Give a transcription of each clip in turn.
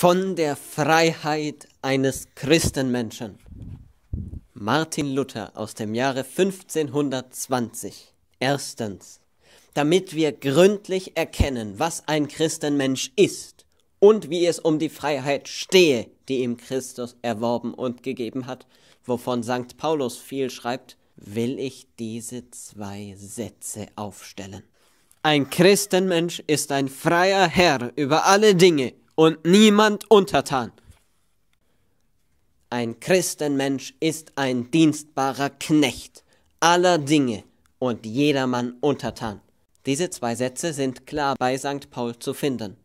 von der Freiheit eines Christenmenschen. Martin Luther aus dem Jahre 1520. Erstens, damit wir gründlich erkennen, was ein Christenmensch ist und wie es um die Freiheit stehe, die ihm Christus erworben und gegeben hat, wovon St. Paulus viel schreibt, will ich diese zwei Sätze aufstellen. Ein Christenmensch ist ein freier Herr über alle Dinge und niemand untertan. Ein Christenmensch ist ein dienstbarer Knecht aller Dinge und jedermann untertan. Diese zwei Sätze sind klar bei St. Paul zu finden.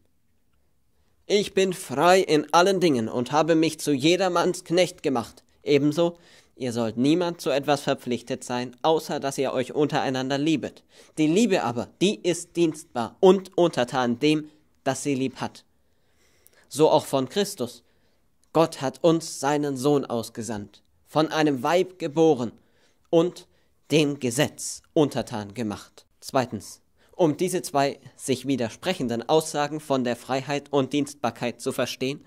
Ich bin frei in allen Dingen und habe mich zu jedermanns Knecht gemacht. Ebenso, ihr sollt niemand zu etwas verpflichtet sein, außer dass ihr euch untereinander liebet. Die Liebe aber, die ist dienstbar und untertan dem, das sie lieb hat so auch von Christus. Gott hat uns seinen Sohn ausgesandt, von einem Weib geboren und dem Gesetz untertan gemacht. Zweitens, um diese zwei sich widersprechenden Aussagen von der Freiheit und Dienstbarkeit zu verstehen,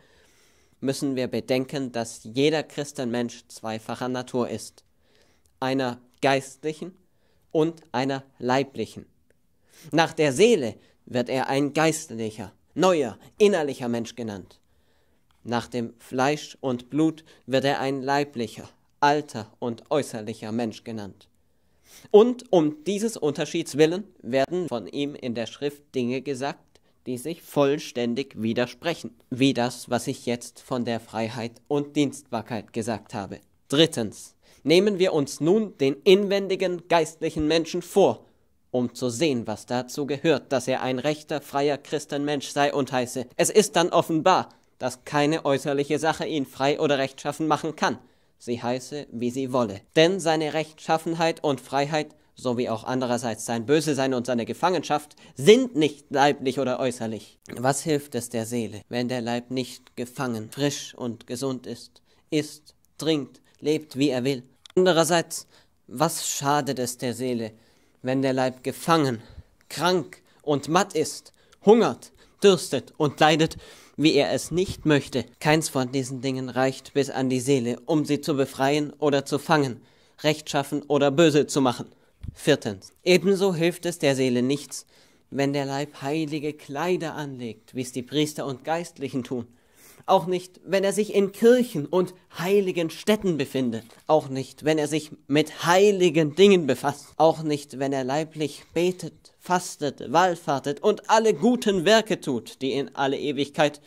müssen wir bedenken, dass jeder Christenmensch zweifacher Natur ist, einer geistlichen und einer leiblichen. Nach der Seele wird er ein Geistlicher, neuer, innerlicher Mensch genannt. Nach dem Fleisch und Blut wird er ein leiblicher, alter und äußerlicher Mensch genannt. Und um dieses Unterschieds willen werden von ihm in der Schrift Dinge gesagt, die sich vollständig widersprechen, wie das, was ich jetzt von der Freiheit und Dienstbarkeit gesagt habe. Drittens, nehmen wir uns nun den inwendigen geistlichen Menschen vor, um zu sehen, was dazu gehört, dass er ein rechter, freier Christenmensch sei und heiße. Es ist dann offenbar, dass keine äußerliche Sache ihn frei oder rechtschaffen machen kann, sie heiße, wie sie wolle. Denn seine Rechtschaffenheit und Freiheit, sowie auch andererseits sein Bösesein und seine Gefangenschaft, sind nicht leiblich oder äußerlich. Was hilft es der Seele, wenn der Leib nicht gefangen, frisch und gesund ist, isst, trinkt, lebt, wie er will? Andererseits, was schadet es der Seele, wenn der Leib gefangen, krank und matt ist, hungert, dürstet und leidet, wie er es nicht möchte. Keins von diesen Dingen reicht bis an die Seele, um sie zu befreien oder zu fangen, rechtschaffen oder böse zu machen. Viertens. Ebenso hilft es der Seele nichts, wenn der Leib heilige Kleider anlegt, wie es die Priester und Geistlichen tun, auch nicht, wenn er sich in Kirchen und heiligen Städten befindet, auch nicht, wenn er sich mit heiligen Dingen befasst, auch nicht, wenn er leiblich betet, fastet, wallfahrtet und alle guten Werke tut, die in alle Ewigkeit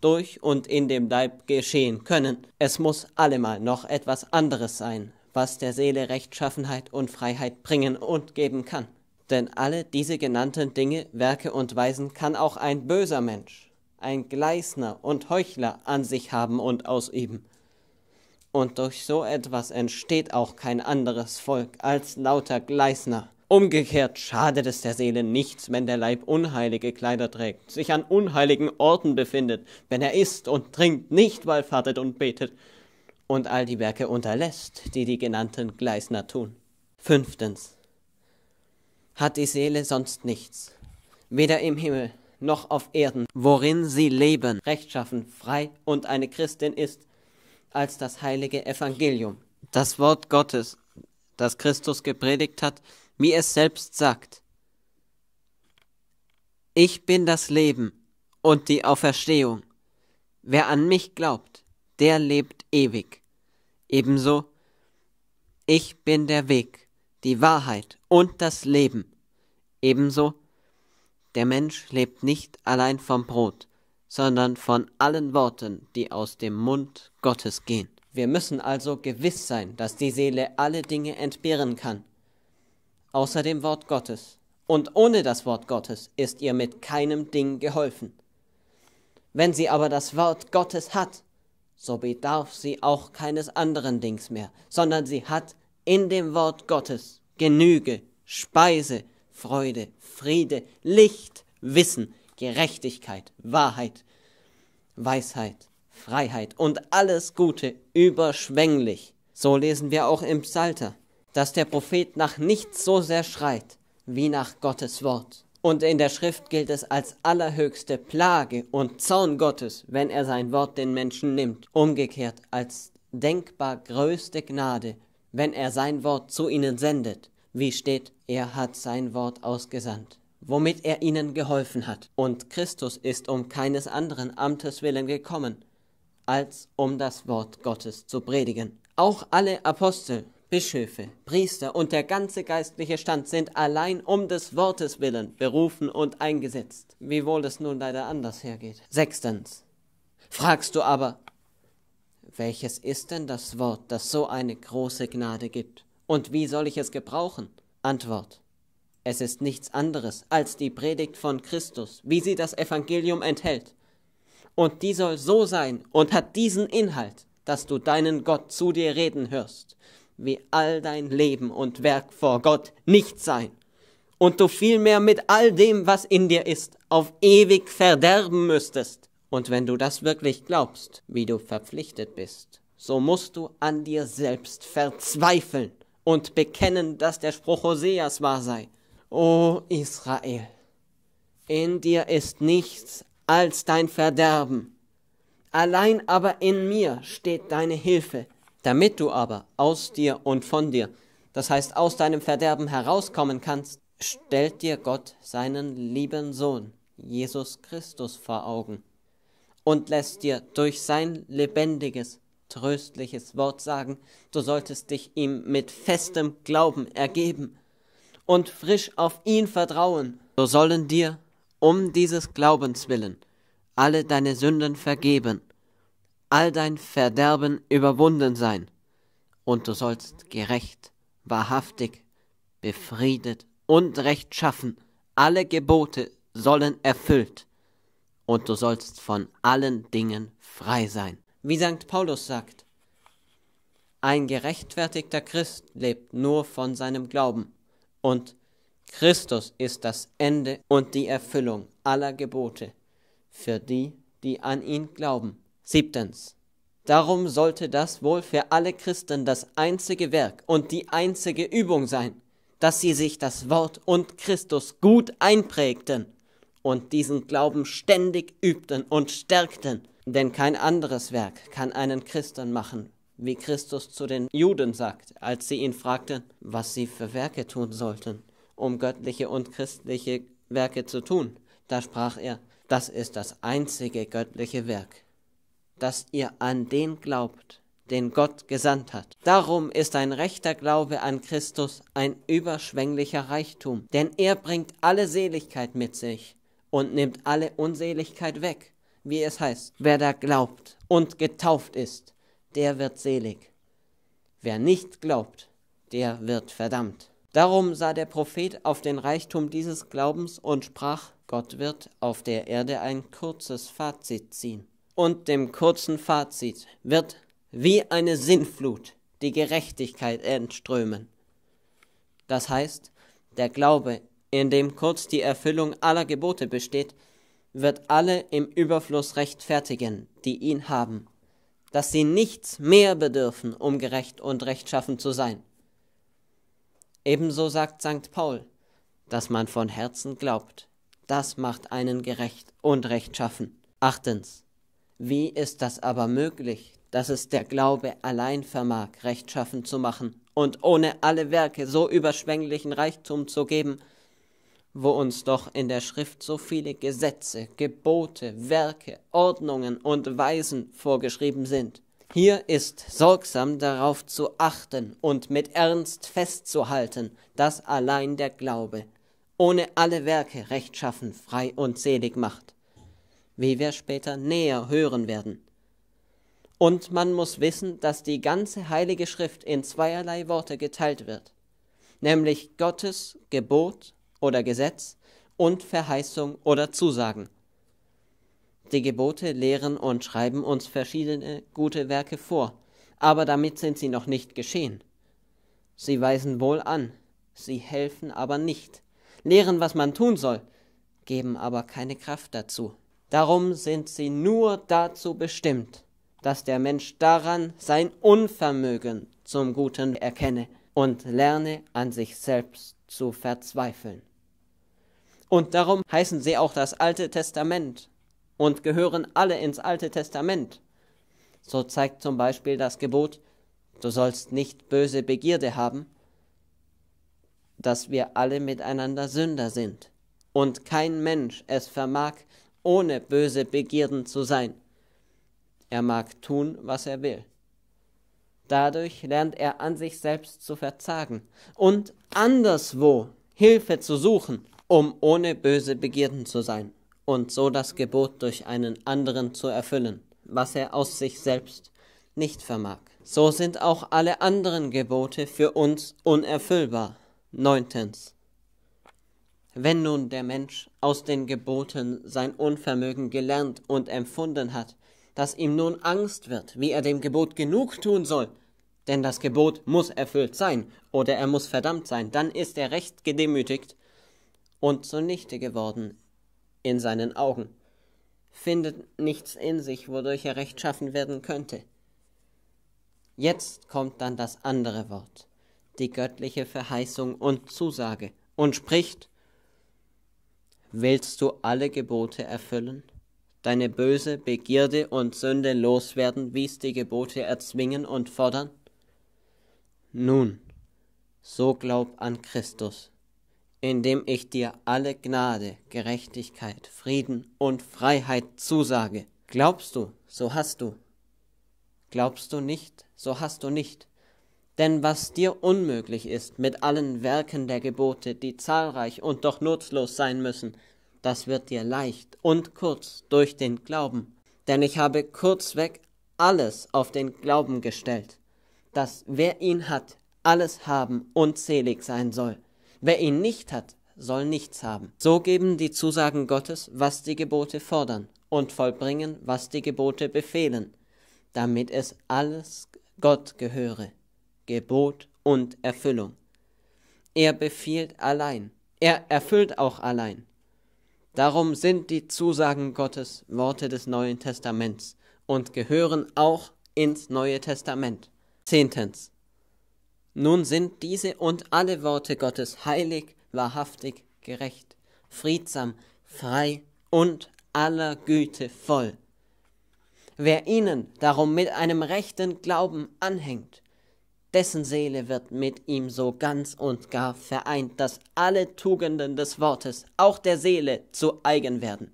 durch und in dem Leib geschehen können. Es muss allemal noch etwas anderes sein, was der Seele Rechtschaffenheit und Freiheit bringen und geben kann. Denn alle diese genannten Dinge, Werke und Weisen kann auch ein böser Mensch ein Gleisner und Heuchler an sich haben und ausüben. Und durch so etwas entsteht auch kein anderes Volk als lauter Gleisner. Umgekehrt schadet es der Seele nichts, wenn der Leib unheilige Kleider trägt, sich an unheiligen Orten befindet, wenn er isst und trinkt, nicht wallfahrtet und betet und all die Werke unterlässt, die die genannten Gleisner tun. Fünftens. Hat die Seele sonst nichts, weder im Himmel noch auf Erden, worin sie leben, rechtschaffen, frei und eine Christin ist, als das heilige Evangelium, das Wort Gottes, das Christus gepredigt hat, wie es selbst sagt. Ich bin das Leben und die Auferstehung. Wer an mich glaubt, der lebt ewig. Ebenso, ich bin der Weg, die Wahrheit und das Leben. Ebenso, der Mensch lebt nicht allein vom Brot, sondern von allen Worten, die aus dem Mund Gottes gehen. Wir müssen also gewiss sein, dass die Seele alle Dinge entbehren kann, außer dem Wort Gottes. Und ohne das Wort Gottes ist ihr mit keinem Ding geholfen. Wenn sie aber das Wort Gottes hat, so bedarf sie auch keines anderen Dings mehr, sondern sie hat in dem Wort Gottes Genüge, Speise, Freude, Friede, Licht, Wissen, Gerechtigkeit, Wahrheit, Weisheit, Freiheit und alles Gute überschwänglich. So lesen wir auch im Psalter, dass der Prophet nach nichts so sehr schreit wie nach Gottes Wort. Und in der Schrift gilt es als allerhöchste Plage und Zorn Gottes, wenn er sein Wort den Menschen nimmt, umgekehrt als denkbar größte Gnade, wenn er sein Wort zu ihnen sendet wie steht, er hat sein Wort ausgesandt, womit er ihnen geholfen hat. Und Christus ist um keines anderen Amtes willen gekommen, als um das Wort Gottes zu predigen. Auch alle Apostel, Bischöfe, Priester und der ganze geistliche Stand sind allein um des Wortes willen berufen und eingesetzt, wiewohl es nun leider anders hergeht. Sechstens. Fragst du aber, welches ist denn das Wort, das so eine große Gnade gibt? Und wie soll ich es gebrauchen? Antwort. Es ist nichts anderes als die Predigt von Christus, wie sie das Evangelium enthält. Und die soll so sein und hat diesen Inhalt, dass du deinen Gott zu dir reden hörst, wie all dein Leben und Werk vor Gott nicht sein. Und du vielmehr mit all dem, was in dir ist, auf ewig verderben müsstest. Und wenn du das wirklich glaubst, wie du verpflichtet bist, so musst du an dir selbst verzweifeln und bekennen, dass der Spruch Hoseas wahr sei. O Israel, in dir ist nichts als dein Verderben. Allein aber in mir steht deine Hilfe, damit du aber aus dir und von dir, das heißt aus deinem Verderben herauskommen kannst, stellt dir Gott seinen lieben Sohn, Jesus Christus, vor Augen und lässt dir durch sein lebendiges, tröstliches Wort sagen, du solltest dich ihm mit festem Glauben ergeben und frisch auf ihn vertrauen, so sollen dir um dieses Glaubens willen alle deine Sünden vergeben, all dein Verderben überwunden sein, und du sollst gerecht, wahrhaftig, befriedet und rechtschaffen, alle Gebote sollen erfüllt, und du sollst von allen Dingen frei sein. Wie St. Paulus sagt, ein gerechtfertigter Christ lebt nur von seinem Glauben und Christus ist das Ende und die Erfüllung aller Gebote für die, die an ihn glauben. Siebtens. Darum sollte das wohl für alle Christen das einzige Werk und die einzige Übung sein, dass sie sich das Wort und Christus gut einprägten und diesen Glauben ständig übten und stärkten denn kein anderes Werk kann einen Christen machen, wie Christus zu den Juden sagt, als sie ihn fragten, was sie für Werke tun sollten, um göttliche und christliche Werke zu tun. Da sprach er, das ist das einzige göttliche Werk, dass ihr an den glaubt, den Gott gesandt hat. Darum ist ein rechter Glaube an Christus ein überschwänglicher Reichtum, denn er bringt alle Seligkeit mit sich und nimmt alle Unseligkeit weg wie es heißt, wer da glaubt und getauft ist, der wird selig. Wer nicht glaubt, der wird verdammt. Darum sah der Prophet auf den Reichtum dieses Glaubens und sprach, Gott wird auf der Erde ein kurzes Fazit ziehen. Und dem kurzen Fazit wird wie eine Sinnflut die Gerechtigkeit entströmen. Das heißt, der Glaube, in dem kurz die Erfüllung aller Gebote besteht, wird alle im Überfluss rechtfertigen, die ihn haben, dass sie nichts mehr bedürfen, um gerecht und rechtschaffen zu sein. Ebenso sagt St. Paul, dass man von Herzen glaubt, das macht einen gerecht und rechtschaffen. Achtens. Wie ist das aber möglich, dass es der Glaube allein vermag, rechtschaffen zu machen und ohne alle Werke so überschwänglichen Reichtum zu geben, wo uns doch in der Schrift so viele Gesetze, Gebote, Werke, Ordnungen und Weisen vorgeschrieben sind. Hier ist sorgsam darauf zu achten und mit Ernst festzuhalten, dass allein der Glaube ohne alle Werke rechtschaffen, frei und selig macht, wie wir später näher hören werden. Und man muss wissen, dass die ganze heilige Schrift in zweierlei Worte geteilt wird, nämlich Gottes Gebot oder Gesetz und Verheißung oder Zusagen. Die Gebote lehren und schreiben uns verschiedene gute Werke vor, aber damit sind sie noch nicht geschehen. Sie weisen wohl an, sie helfen aber nicht, lehren, was man tun soll, geben aber keine Kraft dazu. Darum sind sie nur dazu bestimmt, dass der Mensch daran sein Unvermögen zum Guten erkenne und lerne an sich selbst zu verzweifeln. Und darum heißen sie auch das Alte Testament und gehören alle ins Alte Testament. So zeigt zum Beispiel das Gebot, du sollst nicht böse Begierde haben, dass wir alle miteinander Sünder sind und kein Mensch es vermag, ohne böse Begierden zu sein. Er mag tun, was er will. Dadurch lernt er an sich selbst zu verzagen und anderswo Hilfe zu suchen um ohne böse Begierden zu sein und so das Gebot durch einen anderen zu erfüllen, was er aus sich selbst nicht vermag. So sind auch alle anderen Gebote für uns unerfüllbar. Neuntens. Wenn nun der Mensch aus den Geboten sein Unvermögen gelernt und empfunden hat, dass ihm nun Angst wird, wie er dem Gebot genug tun soll, denn das Gebot muss erfüllt sein oder er muss verdammt sein, dann ist er recht gedemütigt und zunichte geworden in seinen Augen, findet nichts in sich, wodurch er rechtschaffen werden könnte. Jetzt kommt dann das andere Wort, die göttliche Verheißung und Zusage, und spricht, Willst du alle Gebote erfüllen? Deine böse Begierde und Sünde loswerden, wie es die Gebote erzwingen und fordern? Nun, so glaub an Christus indem ich dir alle Gnade, Gerechtigkeit, Frieden und Freiheit zusage. Glaubst du, so hast du. Glaubst du nicht, so hast du nicht. Denn was dir unmöglich ist mit allen Werken der Gebote, die zahlreich und doch nutzlos sein müssen, das wird dir leicht und kurz durch den Glauben. Denn ich habe kurzweg alles auf den Glauben gestellt, dass wer ihn hat, alles haben und selig sein soll. Wer ihn nicht hat, soll nichts haben. So geben die Zusagen Gottes, was die Gebote fordern, und vollbringen, was die Gebote befehlen, damit es alles Gott gehöre, Gebot und Erfüllung. Er befiehlt allein, er erfüllt auch allein. Darum sind die Zusagen Gottes Worte des Neuen Testaments und gehören auch ins Neue Testament. Zehntens. Nun sind diese und alle Worte Gottes heilig, wahrhaftig, gerecht, friedsam, frei und aller Güte voll. Wer ihnen darum mit einem rechten Glauben anhängt, dessen Seele wird mit ihm so ganz und gar vereint, dass alle Tugenden des Wortes, auch der Seele, zu eigen werden,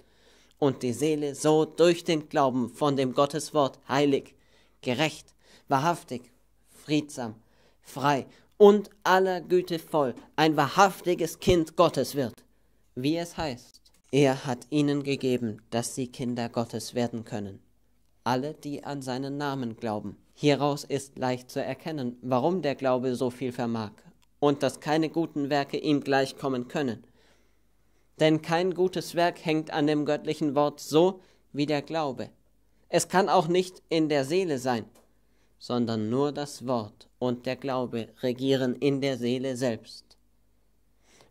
und die Seele so durch den Glauben von dem Gotteswort heilig, gerecht, wahrhaftig, friedsam, frei und aller Güte voll ein wahrhaftiges Kind Gottes wird, wie es heißt. Er hat ihnen gegeben, dass sie Kinder Gottes werden können. Alle, die an seinen Namen glauben. Hieraus ist leicht zu erkennen, warum der Glaube so viel vermag und dass keine guten Werke ihm gleichkommen können. Denn kein gutes Werk hängt an dem göttlichen Wort so wie der Glaube. Es kann auch nicht in der Seele sein, sondern nur das Wort und der Glaube regieren in der Seele selbst.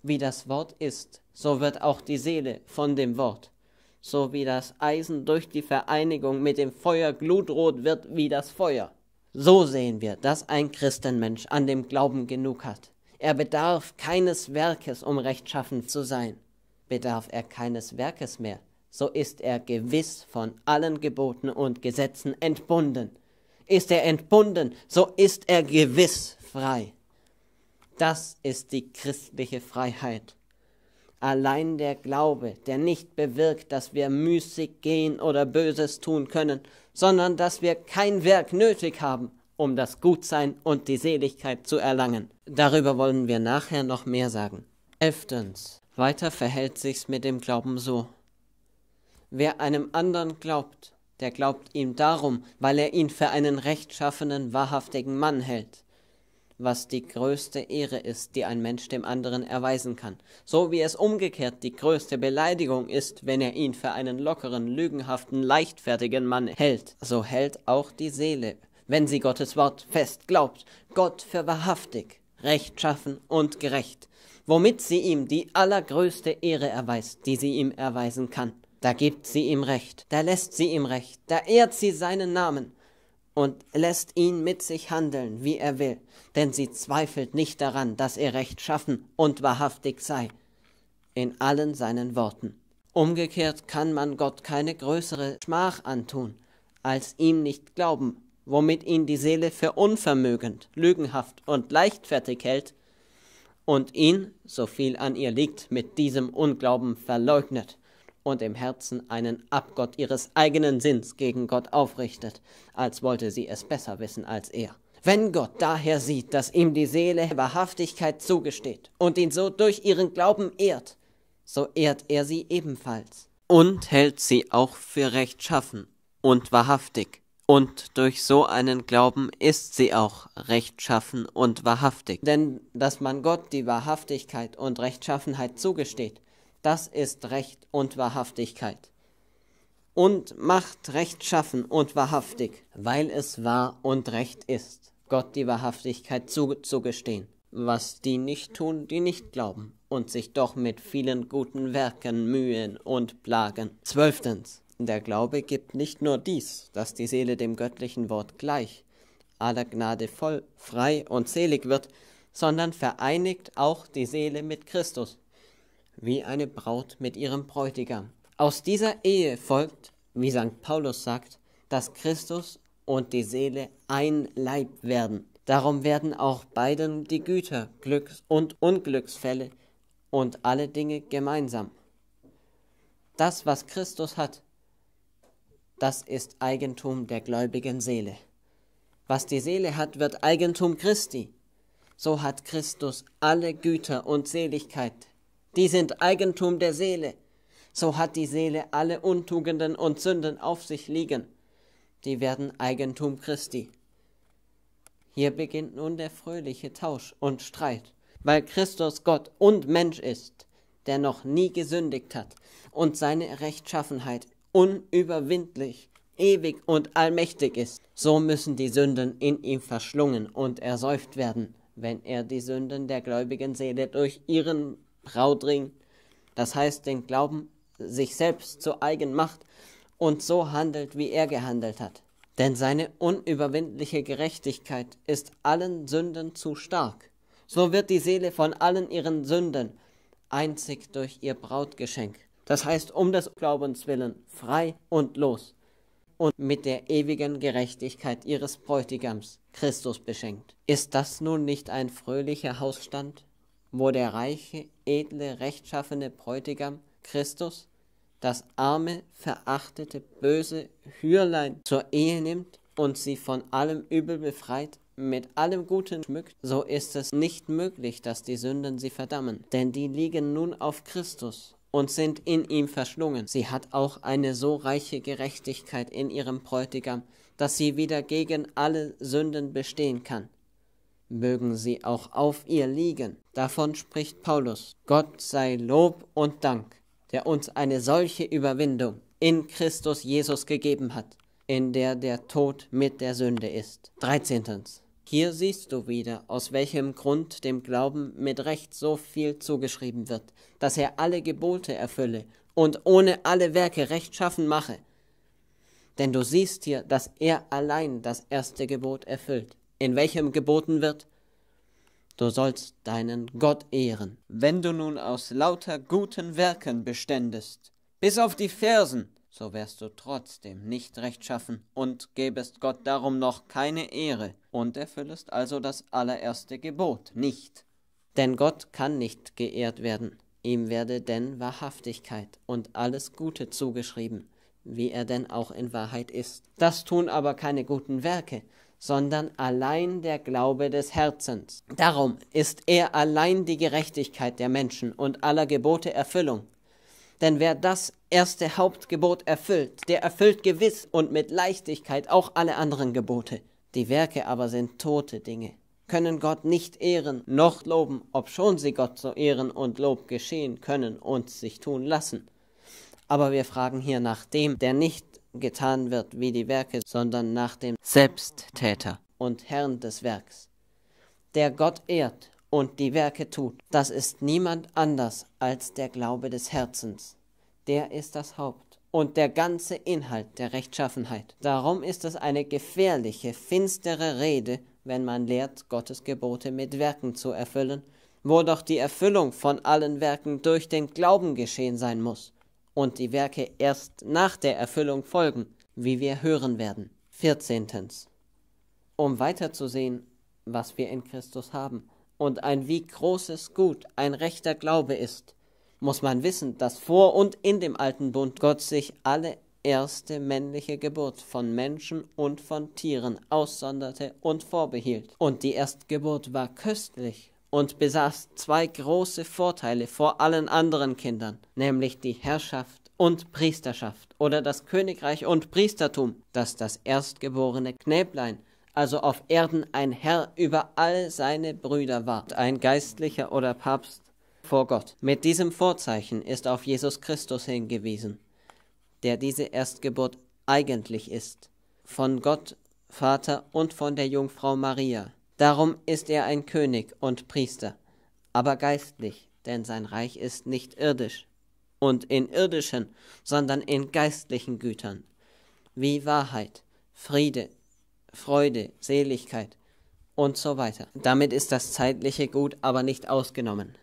Wie das Wort ist, so wird auch die Seele von dem Wort. So wie das Eisen durch die Vereinigung mit dem Feuer glutrot wird wie das Feuer. So sehen wir, dass ein Christenmensch an dem Glauben genug hat. Er bedarf keines Werkes, um rechtschaffen zu sein. Bedarf er keines Werkes mehr, so ist er gewiss von allen Geboten und Gesetzen entbunden ist er entbunden, so ist er gewiss frei. Das ist die christliche Freiheit. Allein der Glaube, der nicht bewirkt, dass wir müßig gehen oder Böses tun können, sondern dass wir kein Werk nötig haben, um das Gutsein und die Seligkeit zu erlangen. Darüber wollen wir nachher noch mehr sagen. Elftens. Weiter verhält sich's mit dem Glauben so. Wer einem anderen glaubt, der glaubt ihm darum, weil er ihn für einen rechtschaffenen, wahrhaftigen Mann hält, was die größte Ehre ist, die ein Mensch dem anderen erweisen kann, so wie es umgekehrt die größte Beleidigung ist, wenn er ihn für einen lockeren, lügenhaften, leichtfertigen Mann hält, so hält auch die Seele, wenn sie Gottes Wort fest glaubt, Gott für wahrhaftig, rechtschaffen und gerecht, womit sie ihm die allergrößte Ehre erweist, die sie ihm erweisen kann. Da gibt sie ihm Recht, da lässt sie ihm Recht, da ehrt sie seinen Namen und lässt ihn mit sich handeln, wie er will, denn sie zweifelt nicht daran, dass er recht schaffen und wahrhaftig sei, in allen seinen Worten. Umgekehrt kann man Gott keine größere Schmach antun, als ihm nicht glauben, womit ihn die Seele für unvermögend, lügenhaft und leichtfertig hält, und ihn, so viel an ihr liegt, mit diesem Unglauben verleugnet und im Herzen einen Abgott ihres eigenen Sinns gegen Gott aufrichtet, als wollte sie es besser wissen als er. Wenn Gott daher sieht, dass ihm die Seele Wahrhaftigkeit zugesteht und ihn so durch ihren Glauben ehrt, so ehrt er sie ebenfalls. Und hält sie auch für rechtschaffen und wahrhaftig. Und durch so einen Glauben ist sie auch rechtschaffen und wahrhaftig. Denn dass man Gott die Wahrhaftigkeit und Rechtschaffenheit zugesteht, das ist Recht und Wahrhaftigkeit. Und macht rechtschaffen und wahrhaftig, weil es wahr und recht ist, Gott die Wahrhaftigkeit zuzugestehen, was die nicht tun, die nicht glauben und sich doch mit vielen guten Werken mühen und plagen. Zwölftens. Der Glaube gibt nicht nur dies, dass die Seele dem göttlichen Wort gleich, aller Gnade voll, frei und selig wird, sondern vereinigt auch die Seele mit Christus wie eine Braut mit ihrem Bräutigam. Aus dieser Ehe folgt, wie St. Paulus sagt, dass Christus und die Seele ein Leib werden. Darum werden auch beiden die Güter, Glücks- und Unglücksfälle und alle Dinge gemeinsam. Das, was Christus hat, das ist Eigentum der gläubigen Seele. Was die Seele hat, wird Eigentum Christi. So hat Christus alle Güter und Seligkeit die sind Eigentum der Seele. So hat die Seele alle Untugenden und Sünden auf sich liegen. Die werden Eigentum Christi. Hier beginnt nun der fröhliche Tausch und Streit, weil Christus Gott und Mensch ist, der noch nie gesündigt hat und seine Rechtschaffenheit unüberwindlich, ewig und allmächtig ist. So müssen die Sünden in ihm verschlungen und ersäuft werden, wenn er die Sünden der gläubigen Seele durch ihren Brautring, das heißt den Glauben sich selbst zur eigen macht und so handelt, wie er gehandelt hat. Denn seine unüberwindliche Gerechtigkeit ist allen Sünden zu stark. So wird die Seele von allen ihren Sünden einzig durch ihr Brautgeschenk, das heißt um des Glaubens willen, frei und los und mit der ewigen Gerechtigkeit ihres Bräutigams, Christus, beschenkt. Ist das nun nicht ein fröhlicher Hausstand? wo der reiche, edle, rechtschaffene Bräutigam Christus das arme, verachtete, böse Hürlein zur Ehe nimmt und sie von allem Übel befreit, mit allem Guten schmückt, so ist es nicht möglich, dass die Sünden sie verdammen, denn die liegen nun auf Christus und sind in ihm verschlungen. Sie hat auch eine so reiche Gerechtigkeit in ihrem Bräutigam, dass sie wieder gegen alle Sünden bestehen kann mögen sie auch auf ihr liegen. Davon spricht Paulus. Gott sei Lob und Dank, der uns eine solche Überwindung in Christus Jesus gegeben hat, in der der Tod mit der Sünde ist. 13. Hier siehst du wieder, aus welchem Grund dem Glauben mit Recht so viel zugeschrieben wird, dass er alle Gebote erfülle und ohne alle Werke rechtschaffen mache. Denn du siehst hier, dass er allein das erste Gebot erfüllt in welchem geboten wird, du sollst deinen Gott ehren. Wenn du nun aus lauter guten Werken beständest, bis auf die Versen, so wärst du trotzdem nicht rechtschaffen und gäbest Gott darum noch keine Ehre und erfüllest also das allererste Gebot nicht. Denn Gott kann nicht geehrt werden, ihm werde denn Wahrhaftigkeit und alles Gute zugeschrieben, wie er denn auch in Wahrheit ist. Das tun aber keine guten Werke, sondern allein der Glaube des Herzens. Darum ist er allein die Gerechtigkeit der Menschen und aller Gebote Erfüllung. Denn wer das erste Hauptgebot erfüllt, der erfüllt gewiss und mit Leichtigkeit auch alle anderen Gebote. Die Werke aber sind tote Dinge, können Gott nicht ehren noch loben, obschon sie Gott so ehren und Lob geschehen können und sich tun lassen. Aber wir fragen hier nach dem, der nicht getan wird wie die Werke, sondern nach dem Selbsttäter und Herrn des Werks, der Gott ehrt und die Werke tut. Das ist niemand anders als der Glaube des Herzens. Der ist das Haupt und der ganze Inhalt der Rechtschaffenheit. Darum ist es eine gefährliche, finstere Rede, wenn man lehrt, Gottes Gebote mit Werken zu erfüllen, wo doch die Erfüllung von allen Werken durch den Glauben geschehen sein muss und die Werke erst nach der Erfüllung folgen, wie wir hören werden. 14. Um weiterzusehen, was wir in Christus haben und ein wie großes Gut ein rechter Glaube ist, muss man wissen, dass vor und in dem alten Bund Gott sich alle erste männliche Geburt von Menschen und von Tieren aussonderte und vorbehielt. Und die Erstgeburt war köstlich und besaß zwei große Vorteile vor allen anderen Kindern, nämlich die Herrschaft und Priesterschaft oder das Königreich und Priestertum, dass das erstgeborene Knäblein also auf Erden ein Herr über all seine Brüder war, ein Geistlicher oder Papst vor Gott. Mit diesem Vorzeichen ist auf Jesus Christus hingewiesen, der diese Erstgeburt eigentlich ist, von Gott Vater und von der Jungfrau Maria, Darum ist er ein König und Priester, aber geistlich, denn sein Reich ist nicht irdisch und in irdischen, sondern in geistlichen Gütern, wie Wahrheit, Friede, Freude, Seligkeit und so weiter. Damit ist das zeitliche Gut aber nicht ausgenommen,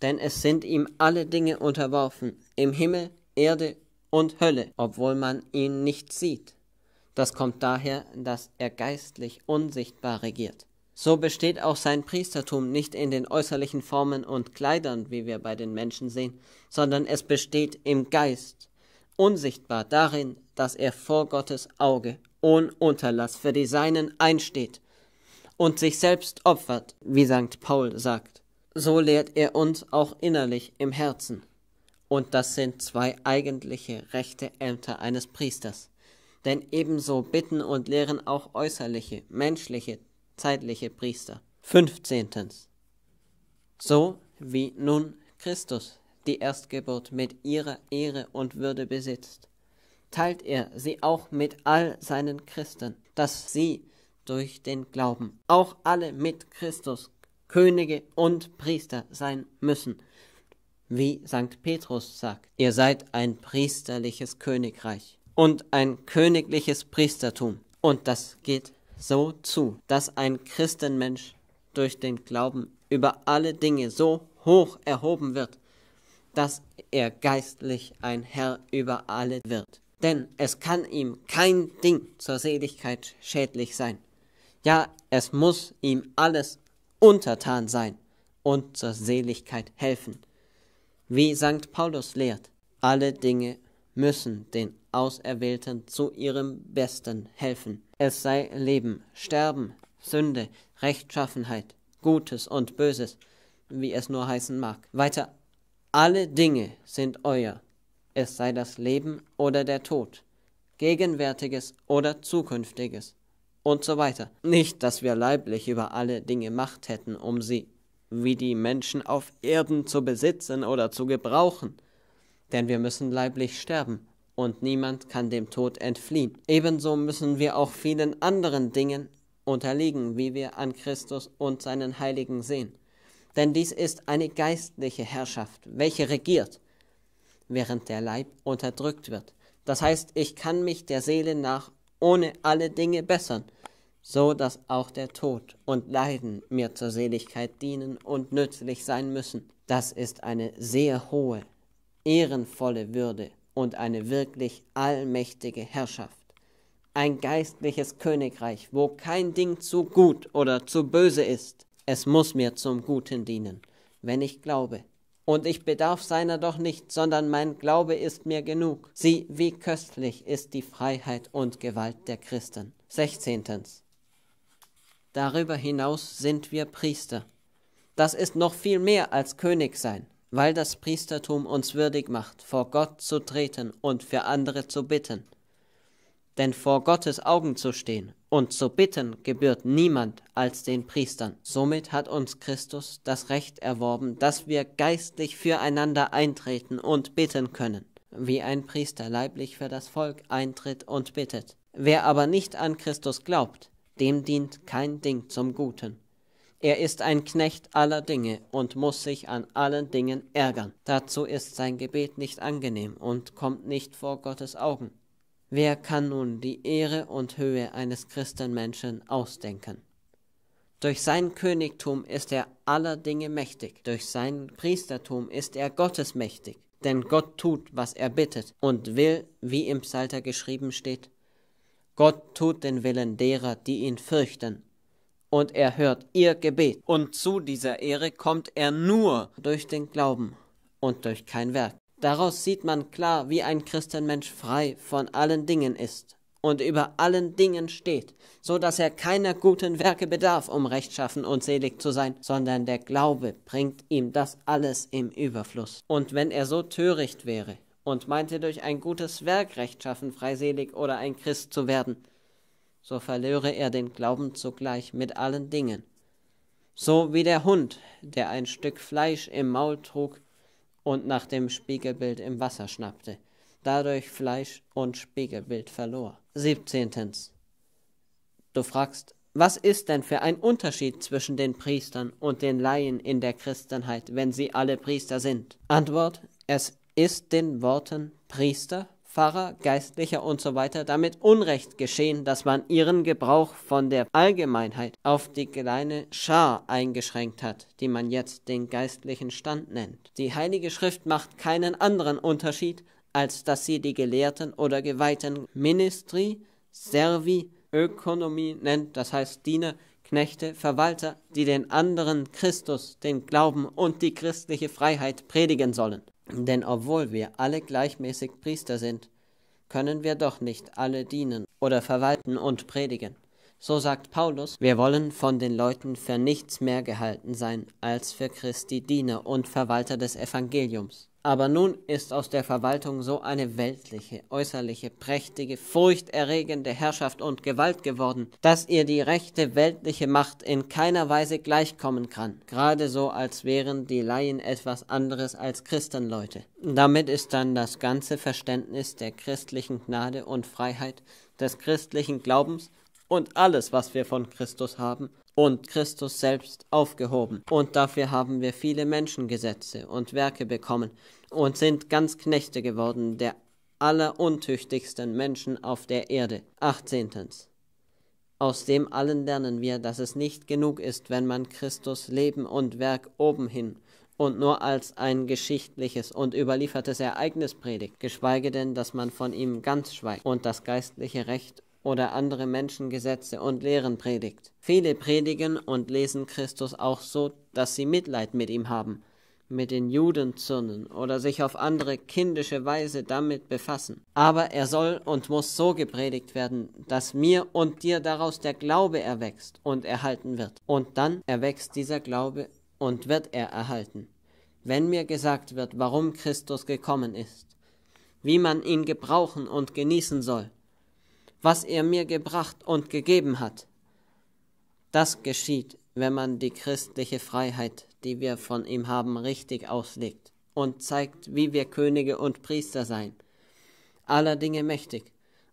denn es sind ihm alle Dinge unterworfen, im Himmel, Erde und Hölle, obwohl man ihn nicht sieht. Das kommt daher, dass er geistlich unsichtbar regiert. So besteht auch sein Priestertum nicht in den äußerlichen Formen und Kleidern, wie wir bei den Menschen sehen, sondern es besteht im Geist, unsichtbar darin, dass er vor Gottes Auge ohne Unterlass für die Seinen einsteht und sich selbst opfert, wie St. Paul sagt. So lehrt er uns auch innerlich im Herzen. Und das sind zwei eigentliche rechte Ämter eines Priesters. Denn ebenso bitten und lehren auch äußerliche, menschliche zeitliche Priester. 15. So wie nun Christus die Erstgeburt mit ihrer Ehre und Würde besitzt, teilt er sie auch mit all seinen Christen, dass sie durch den Glauben auch alle mit Christus Könige und Priester sein müssen. Wie St. Petrus sagt, ihr seid ein priesterliches Königreich und ein königliches Priestertum. Und das geht so zu, dass ein Christenmensch durch den Glauben über alle Dinge so hoch erhoben wird, dass er geistlich ein Herr über alle wird. Denn es kann ihm kein Ding zur Seligkeit schädlich sein. Ja, es muss ihm alles untertan sein und zur Seligkeit helfen. Wie St. Paulus lehrt, alle Dinge müssen den Auserwählten zu ihrem Besten helfen. Es sei Leben, Sterben, Sünde, Rechtschaffenheit, Gutes und Böses, wie es nur heißen mag. Weiter, alle Dinge sind euer, es sei das Leben oder der Tod, gegenwärtiges oder zukünftiges und so weiter. Nicht, dass wir leiblich über alle Dinge Macht hätten, um sie, wie die Menschen auf Erden, zu besitzen oder zu gebrauchen, denn wir müssen leiblich sterben, und niemand kann dem Tod entfliehen. Ebenso müssen wir auch vielen anderen Dingen unterliegen, wie wir an Christus und seinen Heiligen sehen. Denn dies ist eine geistliche Herrschaft, welche regiert, während der Leib unterdrückt wird. Das heißt, ich kann mich der Seele nach ohne alle Dinge bessern, so dass auch der Tod und Leiden mir zur Seligkeit dienen und nützlich sein müssen. Das ist eine sehr hohe, ehrenvolle Würde, und eine wirklich allmächtige Herrschaft. Ein geistliches Königreich, wo kein Ding zu gut oder zu böse ist. Es muss mir zum Guten dienen, wenn ich glaube. Und ich bedarf seiner doch nicht, sondern mein Glaube ist mir genug. Sieh, wie köstlich ist die Freiheit und Gewalt der Christen. 16. Darüber hinaus sind wir Priester. Das ist noch viel mehr als König sein weil das Priestertum uns würdig macht, vor Gott zu treten und für andere zu bitten. Denn vor Gottes Augen zu stehen und zu bitten gebührt niemand als den Priestern. Somit hat uns Christus das Recht erworben, dass wir geistlich füreinander eintreten und bitten können, wie ein Priester leiblich für das Volk eintritt und bittet. Wer aber nicht an Christus glaubt, dem dient kein Ding zum Guten. Er ist ein Knecht aller Dinge und muss sich an allen Dingen ärgern. Dazu ist sein Gebet nicht angenehm und kommt nicht vor Gottes Augen. Wer kann nun die Ehre und Höhe eines Christenmenschen ausdenken? Durch sein Königtum ist er aller Dinge mächtig, durch sein Priestertum ist er gottesmächtig, denn Gott tut, was er bittet und will, wie im Psalter geschrieben steht, Gott tut den Willen derer, die ihn fürchten und er hört ihr Gebet. Und zu dieser Ehre kommt er nur durch den Glauben und durch kein Werk. Daraus sieht man klar, wie ein Christenmensch frei von allen Dingen ist und über allen Dingen steht, so dass er keiner guten Werke bedarf, um rechtschaffen und selig zu sein, sondern der Glaube bringt ihm das alles im Überfluss. Und wenn er so töricht wäre und meinte durch ein gutes Werk rechtschaffen, freiselig oder ein Christ zu werden, so verlöre er den Glauben zugleich mit allen Dingen. So wie der Hund, der ein Stück Fleisch im Maul trug und nach dem Spiegelbild im Wasser schnappte, dadurch Fleisch und Spiegelbild verlor. 17. Du fragst, was ist denn für ein Unterschied zwischen den Priestern und den Laien in der Christenheit, wenn sie alle Priester sind? Antwort, es ist den Worten Priester Pfarrer, Geistlicher und so weiter damit Unrecht geschehen, dass man ihren Gebrauch von der Allgemeinheit auf die kleine Schar eingeschränkt hat, die man jetzt den geistlichen Stand nennt. Die Heilige Schrift macht keinen anderen Unterschied, als dass sie die Gelehrten oder Geweihten Ministri, Servi, Ökonomie nennt, das heißt Diener, Knechte, Verwalter, die den anderen Christus, den Glauben und die christliche Freiheit predigen sollen. Denn obwohl wir alle gleichmäßig Priester sind, können wir doch nicht alle dienen oder verwalten und predigen. So sagt Paulus, wir wollen von den Leuten für nichts mehr gehalten sein als für Christi Diener und Verwalter des Evangeliums. Aber nun ist aus der Verwaltung so eine weltliche, äußerliche, prächtige, furchterregende Herrschaft und Gewalt geworden, dass ihr die rechte weltliche Macht in keiner Weise gleichkommen kann, gerade so als wären die Laien etwas anderes als Christenleute. Damit ist dann das ganze Verständnis der christlichen Gnade und Freiheit, des christlichen Glaubens und alles, was wir von Christus haben, und Christus selbst aufgehoben. Und dafür haben wir viele Menschengesetze und Werke bekommen und sind ganz Knechte geworden der alleruntüchtigsten Menschen auf der Erde. 18. Aus dem allen lernen wir, dass es nicht genug ist, wenn man Christus Leben und Werk obenhin und nur als ein geschichtliches und überliefertes Ereignis predigt, geschweige denn, dass man von ihm ganz schweigt und das geistliche Recht oder andere Menschen Gesetze und Lehren predigt. Viele predigen und lesen Christus auch so, dass sie Mitleid mit ihm haben, mit den Juden zürnen oder sich auf andere kindische Weise damit befassen. Aber er soll und muss so gepredigt werden, dass mir und dir daraus der Glaube erwächst und erhalten wird. Und dann erwächst dieser Glaube und wird er erhalten. Wenn mir gesagt wird, warum Christus gekommen ist, wie man ihn gebrauchen und genießen soll, was er mir gebracht und gegeben hat. Das geschieht, wenn man die christliche Freiheit, die wir von ihm haben, richtig auslegt und zeigt, wie wir Könige und Priester sein, aller Dinge mächtig,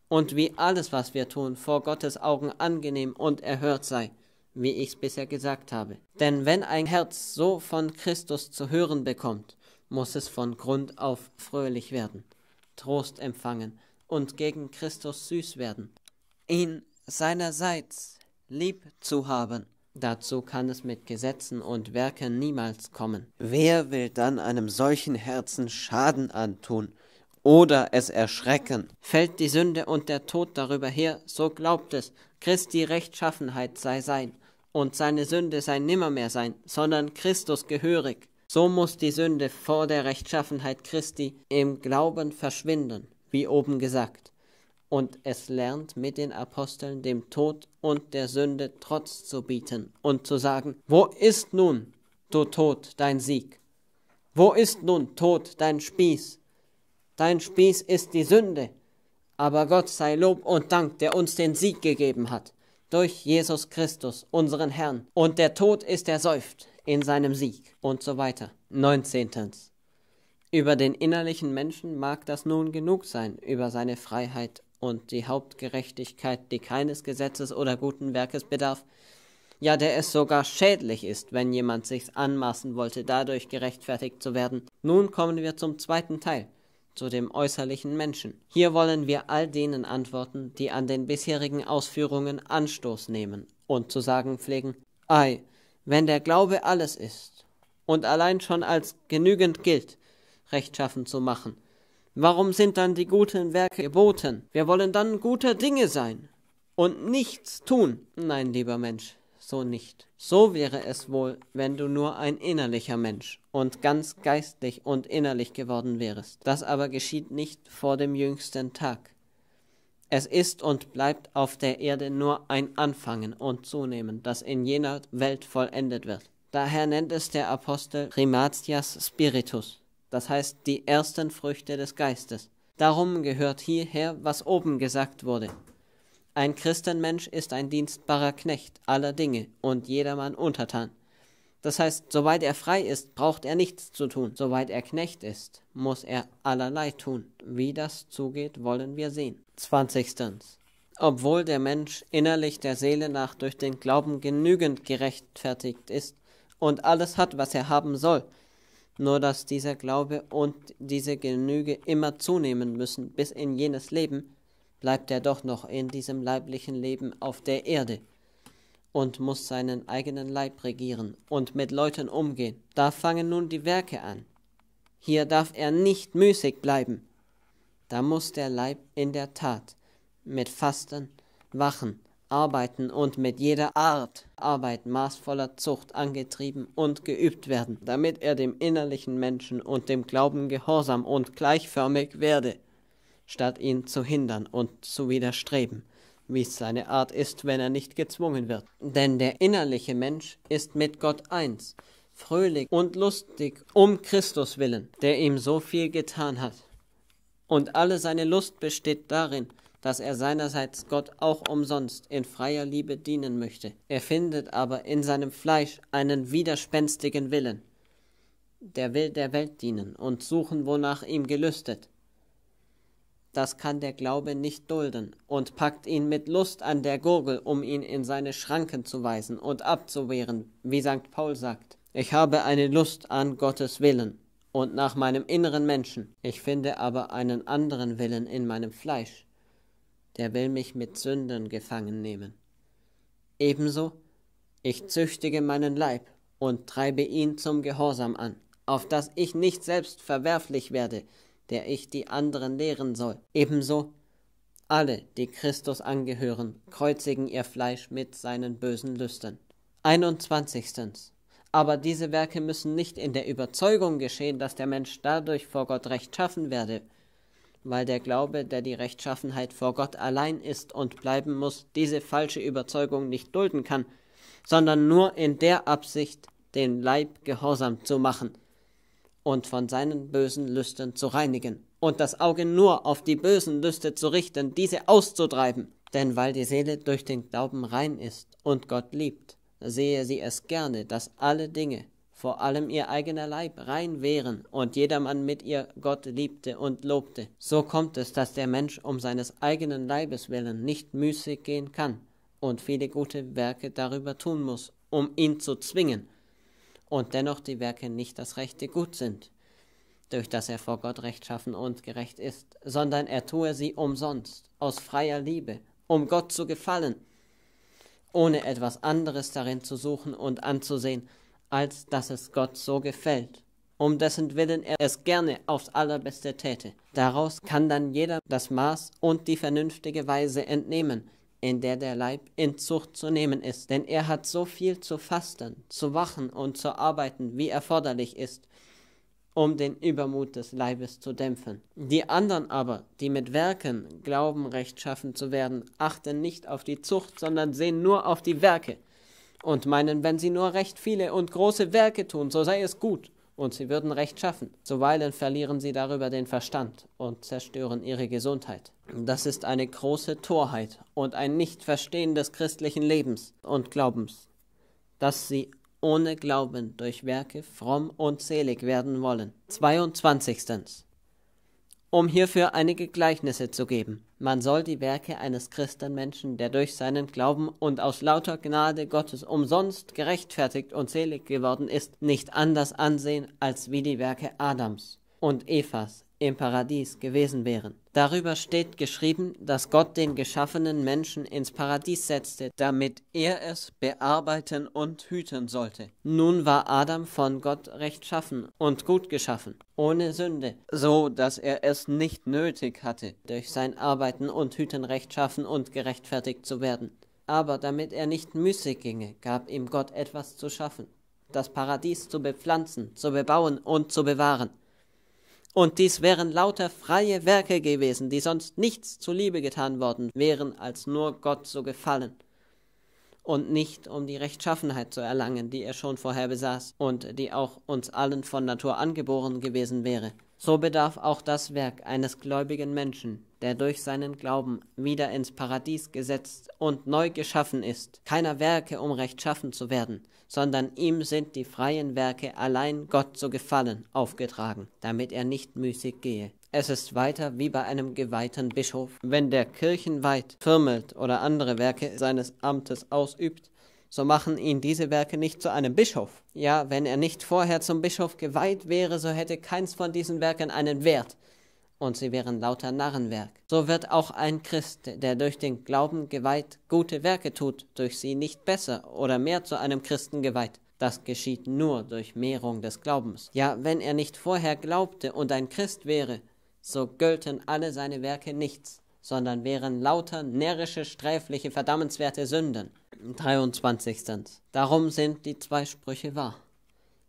und wie alles, was wir tun, vor Gottes Augen angenehm und erhört sei, wie ich's bisher gesagt habe. Denn wenn ein Herz so von Christus zu hören bekommt, muss es von Grund auf fröhlich werden, Trost empfangen, und gegen Christus süß werden, ihn seinerseits lieb zu haben. Dazu kann es mit Gesetzen und Werken niemals kommen. Wer will dann einem solchen Herzen Schaden antun oder es erschrecken? Fällt die Sünde und der Tod darüber her, so glaubt es, Christi Rechtschaffenheit sei sein, und seine Sünde sei nimmermehr sein, sondern Christus gehörig. So muss die Sünde vor der Rechtschaffenheit Christi im Glauben verschwinden wie oben gesagt. Und es lernt mit den Aposteln dem Tod und der Sünde Trotz zu bieten und zu sagen, wo ist nun, du Tod, dein Sieg? Wo ist nun, Tod, dein Spieß? Dein Spieß ist die Sünde, aber Gott sei Lob und Dank, der uns den Sieg gegeben hat, durch Jesus Christus, unseren Herrn. Und der Tod ist ersäuft in seinem Sieg und so weiter. 19. Über den innerlichen Menschen mag das nun genug sein, über seine Freiheit und die Hauptgerechtigkeit, die keines Gesetzes oder guten Werkes bedarf, ja der es sogar schädlich ist, wenn jemand sich's anmaßen wollte, dadurch gerechtfertigt zu werden. Nun kommen wir zum zweiten Teil, zu dem äußerlichen Menschen. Hier wollen wir all denen antworten, die an den bisherigen Ausführungen Anstoß nehmen und zu sagen pflegen, ei, wenn der Glaube alles ist und allein schon als genügend gilt, rechtschaffen zu machen. Warum sind dann die guten Werke geboten? Wir wollen dann guter Dinge sein und nichts tun. Nein, lieber Mensch, so nicht. So wäre es wohl, wenn du nur ein innerlicher Mensch und ganz geistlich und innerlich geworden wärest. Das aber geschieht nicht vor dem jüngsten Tag. Es ist und bleibt auf der Erde nur ein Anfangen und Zunehmen, das in jener Welt vollendet wird. Daher nennt es der Apostel Primatias Spiritus das heißt die ersten Früchte des Geistes. Darum gehört hierher, was oben gesagt wurde. Ein Christenmensch ist ein dienstbarer Knecht aller Dinge und jedermann untertan. Das heißt, soweit er frei ist, braucht er nichts zu tun. Soweit er Knecht ist, muss er allerlei tun. Wie das zugeht, wollen wir sehen. 20. Obwohl der Mensch innerlich der Seele nach durch den Glauben genügend gerechtfertigt ist und alles hat, was er haben soll, nur dass dieser Glaube und diese Genüge immer zunehmen müssen bis in jenes Leben, bleibt er doch noch in diesem leiblichen Leben auf der Erde und muss seinen eigenen Leib regieren und mit Leuten umgehen. Da fangen nun die Werke an. Hier darf er nicht müßig bleiben. Da muss der Leib in der Tat mit Fasten wachen arbeiten und mit jeder Art Arbeit maßvoller Zucht angetrieben und geübt werden, damit er dem innerlichen Menschen und dem Glauben gehorsam und gleichförmig werde, statt ihn zu hindern und zu widerstreben, wie es seine Art ist, wenn er nicht gezwungen wird. Denn der innerliche Mensch ist mit Gott eins, fröhlich und lustig um Christus willen, der ihm so viel getan hat. Und alle seine Lust besteht darin, dass er seinerseits Gott auch umsonst in freier Liebe dienen möchte. Er findet aber in seinem Fleisch einen widerspenstigen Willen. Der will der Welt dienen und suchen, wonach ihm gelüstet. Das kann der Glaube nicht dulden und packt ihn mit Lust an der Gurgel, um ihn in seine Schranken zu weisen und abzuwehren, wie St. Paul sagt. Ich habe eine Lust an Gottes Willen und nach meinem inneren Menschen. Ich finde aber einen anderen Willen in meinem Fleisch der will mich mit Sünden gefangen nehmen. Ebenso, ich züchtige meinen Leib und treibe ihn zum Gehorsam an, auf dass ich nicht selbst verwerflich werde, der ich die anderen lehren soll. Ebenso, alle, die Christus angehören, kreuzigen ihr Fleisch mit seinen bösen Lüsten. 21. Aber diese Werke müssen nicht in der Überzeugung geschehen, dass der Mensch dadurch vor Gott rechtschaffen werde, weil der Glaube, der die Rechtschaffenheit vor Gott allein ist und bleiben muss, diese falsche Überzeugung nicht dulden kann, sondern nur in der Absicht, den Leib gehorsam zu machen und von seinen bösen Lüsten zu reinigen und das Auge nur auf die bösen Lüste zu richten, diese auszutreiben. Denn weil die Seele durch den Glauben rein ist und Gott liebt, sehe sie es gerne, dass alle Dinge, vor allem ihr eigener Leib rein wären und jedermann mit ihr Gott liebte und lobte. So kommt es, dass der Mensch um seines eigenen Leibes willen nicht müßig gehen kann und viele gute Werke darüber tun muss, um ihn zu zwingen, und dennoch die Werke nicht das rechte Gut sind, durch das er vor Gott rechtschaffen und gerecht ist, sondern er tue sie umsonst, aus freier Liebe, um Gott zu gefallen, ohne etwas anderes darin zu suchen und anzusehen, als dass es Gott so gefällt, um dessen Willen er es gerne aufs allerbeste täte. Daraus kann dann jeder das Maß und die vernünftige Weise entnehmen, in der der Leib in Zucht zu nehmen ist, denn er hat so viel zu fasten, zu wachen und zu arbeiten, wie erforderlich ist, um den Übermut des Leibes zu dämpfen. Die anderen aber, die mit Werken glauben, rechtschaffen zu werden, achten nicht auf die Zucht, sondern sehen nur auf die Werke und meinen, wenn sie nur recht viele und große Werke tun, so sei es gut, und sie würden recht schaffen. Zuweilen verlieren sie darüber den Verstand und zerstören ihre Gesundheit. Das ist eine große Torheit und ein Nichtverstehen des christlichen Lebens und Glaubens, dass sie ohne Glauben durch Werke fromm und selig werden wollen. 22 um hierfür einige Gleichnisse zu geben. Man soll die Werke eines Christenmenschen, der durch seinen Glauben und aus lauter Gnade Gottes umsonst gerechtfertigt und selig geworden ist, nicht anders ansehen als wie die Werke Adams und Evas, im Paradies gewesen wären. Darüber steht geschrieben, dass Gott den geschaffenen Menschen ins Paradies setzte, damit er es bearbeiten und hüten sollte. Nun war Adam von Gott rechtschaffen und gut geschaffen, ohne Sünde, so dass er es nicht nötig hatte, durch sein Arbeiten und Hüten rechtschaffen und gerechtfertigt zu werden. Aber damit er nicht müßig ginge, gab ihm Gott etwas zu schaffen, das Paradies zu bepflanzen, zu bebauen und zu bewahren. Und dies wären lauter freie Werke gewesen, die sonst nichts zuliebe getan worden wären, als nur Gott so gefallen. Und nicht um die Rechtschaffenheit zu erlangen, die er schon vorher besaß und die auch uns allen von Natur angeboren gewesen wäre. So bedarf auch das Werk eines gläubigen Menschen, der durch seinen Glauben wieder ins Paradies gesetzt und neu geschaffen ist, keiner Werke, um rechtschaffen zu werden, sondern ihm sind die freien Werke allein Gott zu gefallen aufgetragen, damit er nicht müßig gehe. Es ist weiter wie bei einem geweihten Bischof. Wenn der kirchenweit firmelt oder andere Werke seines Amtes ausübt, so machen ihn diese Werke nicht zu einem Bischof. Ja, wenn er nicht vorher zum Bischof geweiht wäre, so hätte keins von diesen Werken einen Wert und sie wären lauter Narrenwerk. So wird auch ein Christ, der durch den Glauben geweiht gute Werke tut, durch sie nicht besser oder mehr zu einem Christen geweiht. Das geschieht nur durch Mehrung des Glaubens. Ja, wenn er nicht vorher glaubte und ein Christ wäre, so gölten alle seine Werke nichts sondern wären lauter närrische, sträfliche, verdammenswerte Sünden. 23. Darum sind die zwei Sprüche wahr.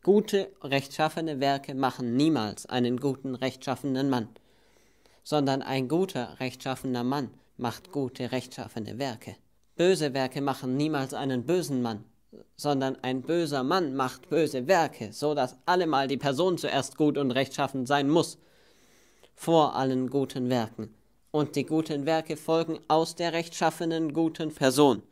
Gute, rechtschaffene Werke machen niemals einen guten, rechtschaffenen Mann, sondern ein guter, rechtschaffener Mann macht gute, rechtschaffene Werke. Böse Werke machen niemals einen bösen Mann, sondern ein böser Mann macht böse Werke, so dass allemal die Person zuerst gut und rechtschaffen sein muss, vor allen guten Werken und die guten Werke folgen aus der rechtschaffenen guten Person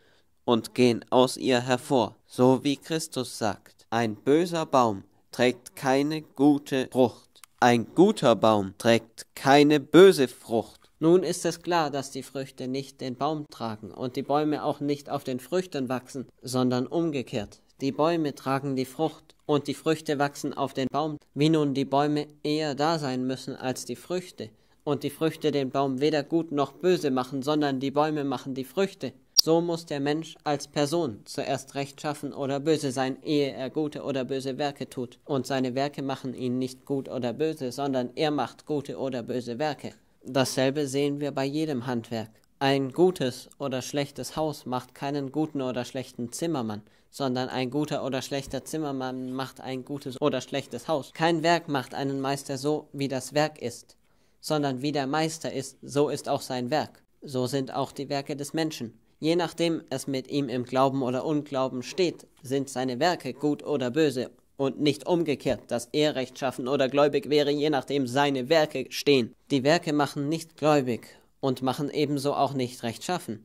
und gehen aus ihr hervor, so wie Christus sagt. Ein böser Baum trägt keine gute Frucht, ein guter Baum trägt keine böse Frucht. Nun ist es klar, dass die Früchte nicht den Baum tragen und die Bäume auch nicht auf den Früchten wachsen, sondern umgekehrt. Die Bäume tragen die Frucht und die Früchte wachsen auf den Baum, wie nun die Bäume eher da sein müssen als die Früchte, und die Früchte den Baum weder gut noch böse machen, sondern die Bäume machen die Früchte. So muss der Mensch als Person zuerst rechtschaffen oder böse sein, ehe er gute oder böse Werke tut. Und seine Werke machen ihn nicht gut oder böse, sondern er macht gute oder böse Werke. Dasselbe sehen wir bei jedem Handwerk. Ein gutes oder schlechtes Haus macht keinen guten oder schlechten Zimmermann, sondern ein guter oder schlechter Zimmermann macht ein gutes oder schlechtes Haus. Kein Werk macht einen Meister so, wie das Werk ist sondern wie der Meister ist, so ist auch sein Werk, so sind auch die Werke des Menschen. Je nachdem es mit ihm im Glauben oder Unglauben steht, sind seine Werke gut oder böse und nicht umgekehrt, dass er rechtschaffen oder gläubig wäre, je nachdem seine Werke stehen. Die Werke machen nicht gläubig und machen ebenso auch nicht rechtschaffen.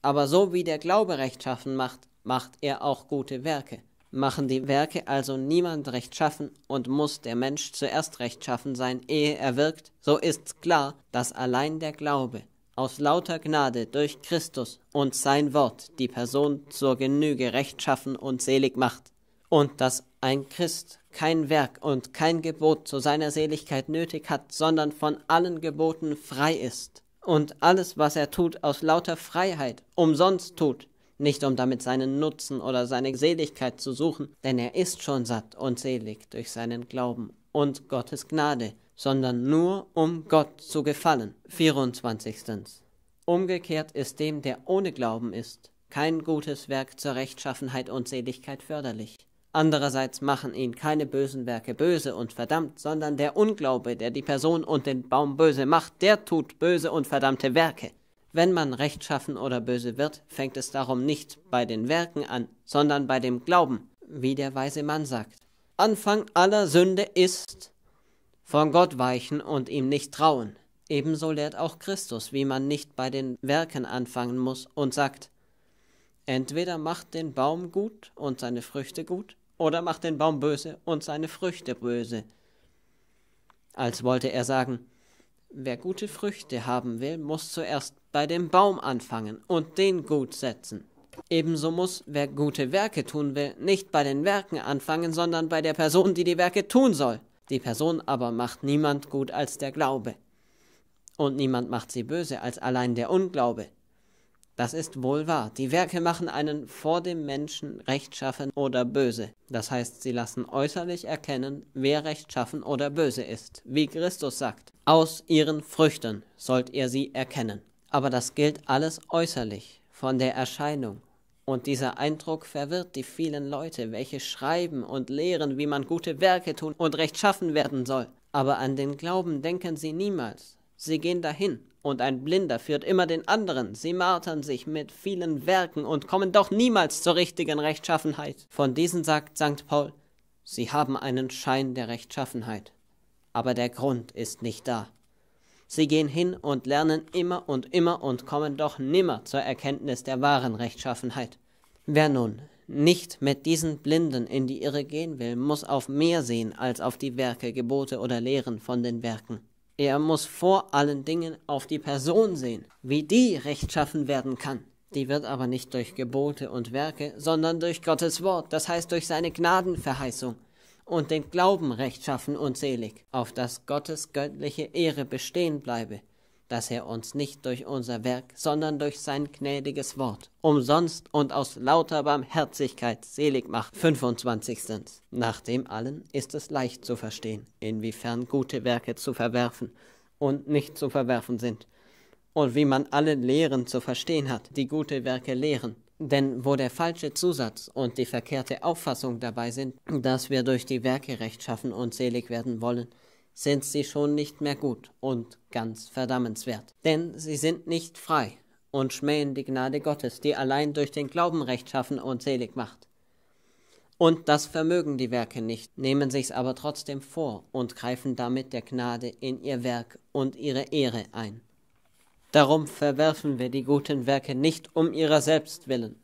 Aber so wie der Glaube rechtschaffen macht, macht er auch gute Werke machen die Werke also niemand rechtschaffen und muss der Mensch zuerst rechtschaffen sein, ehe er wirkt, so ist's klar, dass allein der Glaube aus lauter Gnade durch Christus und sein Wort die Person zur Genüge rechtschaffen und selig macht, und dass ein Christ kein Werk und kein Gebot zu seiner Seligkeit nötig hat, sondern von allen Geboten frei ist, und alles, was er tut, aus lauter Freiheit umsonst tut, nicht um damit seinen Nutzen oder seine Seligkeit zu suchen, denn er ist schon satt und selig durch seinen Glauben und Gottes Gnade, sondern nur um Gott zu gefallen. 24. Umgekehrt ist dem, der ohne Glauben ist, kein gutes Werk zur Rechtschaffenheit und Seligkeit förderlich. Andererseits machen ihn keine bösen Werke böse und verdammt, sondern der Unglaube, der die Person und den Baum böse macht, der tut böse und verdammte Werke. Wenn man rechtschaffen oder böse wird, fängt es darum nicht bei den Werken an, sondern bei dem Glauben, wie der weise Mann sagt. Anfang aller Sünde ist von Gott weichen und ihm nicht trauen. Ebenso lehrt auch Christus, wie man nicht bei den Werken anfangen muss und sagt, entweder macht den Baum gut und seine Früchte gut, oder macht den Baum böse und seine Früchte böse. Als wollte er sagen, Wer gute Früchte haben will, muss zuerst bei dem Baum anfangen und den gut setzen. Ebenso muss, wer gute Werke tun will, nicht bei den Werken anfangen, sondern bei der Person, die die Werke tun soll. Die Person aber macht niemand gut als der Glaube. Und niemand macht sie böse als allein der Unglaube. Das ist wohl wahr. Die Werke machen einen vor dem Menschen rechtschaffen oder böse. Das heißt, sie lassen äußerlich erkennen, wer rechtschaffen oder böse ist. Wie Christus sagt, aus ihren Früchten sollt ihr sie erkennen. Aber das gilt alles äußerlich, von der Erscheinung. Und dieser Eindruck verwirrt die vielen Leute, welche schreiben und lehren, wie man gute Werke tun und rechtschaffen werden soll. Aber an den Glauben denken sie niemals. Sie gehen dahin und ein Blinder führt immer den anderen. Sie martern sich mit vielen Werken und kommen doch niemals zur richtigen Rechtschaffenheit. Von diesen sagt St. Paul, sie haben einen Schein der Rechtschaffenheit, aber der Grund ist nicht da. Sie gehen hin und lernen immer und immer und kommen doch nimmer zur Erkenntnis der wahren Rechtschaffenheit. Wer nun nicht mit diesen Blinden in die Irre gehen will, muss auf mehr sehen als auf die Werke, Gebote oder Lehren von den Werken. Er muss vor allen Dingen auf die Person sehen, wie die rechtschaffen werden kann. Die wird aber nicht durch Gebote und Werke, sondern durch Gottes Wort, das heißt durch seine Gnadenverheißung und den Glauben rechtschaffen und selig, auf dass Gottes göttliche Ehre bestehen bleibe dass er uns nicht durch unser Werk, sondern durch sein gnädiges Wort umsonst und aus lauter Barmherzigkeit selig macht. 25. Nach dem allen ist es leicht zu verstehen, inwiefern gute Werke zu verwerfen und nicht zu verwerfen sind, und wie man alle Lehren zu verstehen hat, die gute Werke lehren. Denn wo der falsche Zusatz und die verkehrte Auffassung dabei sind, dass wir durch die Werke rechtschaffen und selig werden wollen, sind sie schon nicht mehr gut und ganz verdammenswert. Denn sie sind nicht frei und schmähen die Gnade Gottes, die allein durch den Glauben rechtschaffen und selig macht. Und das vermögen die Werke nicht, nehmen sich's aber trotzdem vor und greifen damit der Gnade in ihr Werk und ihre Ehre ein. Darum verwerfen wir die guten Werke nicht um ihrer selbst willen,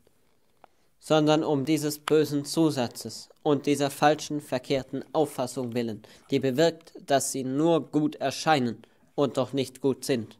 sondern um dieses bösen Zusatzes und dieser falschen, verkehrten Auffassung willen, die bewirkt, dass sie nur gut erscheinen und doch nicht gut sind.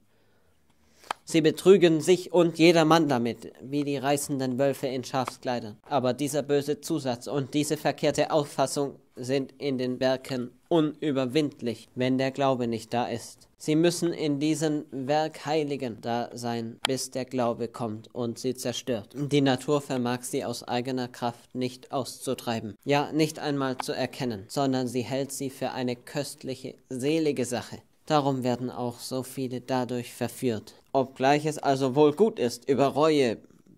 Sie betrügen sich und jedermann damit, wie die reißenden Wölfe in Schafskleidern. Aber dieser böse Zusatz und diese verkehrte Auffassung sind in den Werken unüberwindlich, wenn der Glaube nicht da ist. Sie müssen in diesen Werkheiligen da sein, bis der Glaube kommt und sie zerstört. Die Natur vermag sie aus eigener Kraft nicht auszutreiben, ja nicht einmal zu erkennen, sondern sie hält sie für eine köstliche, selige Sache. Darum werden auch so viele dadurch verführt. Obgleich es also wohl gut ist, über Reue,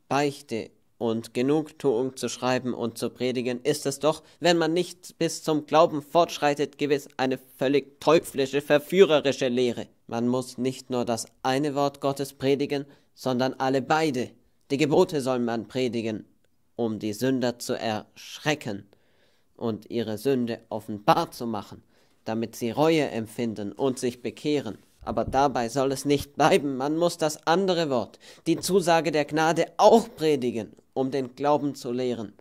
Beichte und Genugtuung zu schreiben und zu predigen, ist es doch, wenn man nicht bis zum Glauben fortschreitet, gewiss eine völlig teuflische, verführerische Lehre. Man muss nicht nur das eine Wort Gottes predigen, sondern alle beide. Die Gebote soll man predigen, um die Sünder zu erschrecken und ihre Sünde offenbar zu machen damit sie Reue empfinden und sich bekehren. Aber dabei soll es nicht bleiben, man muss das andere Wort, die Zusage der Gnade auch predigen, um den Glauben zu lehren,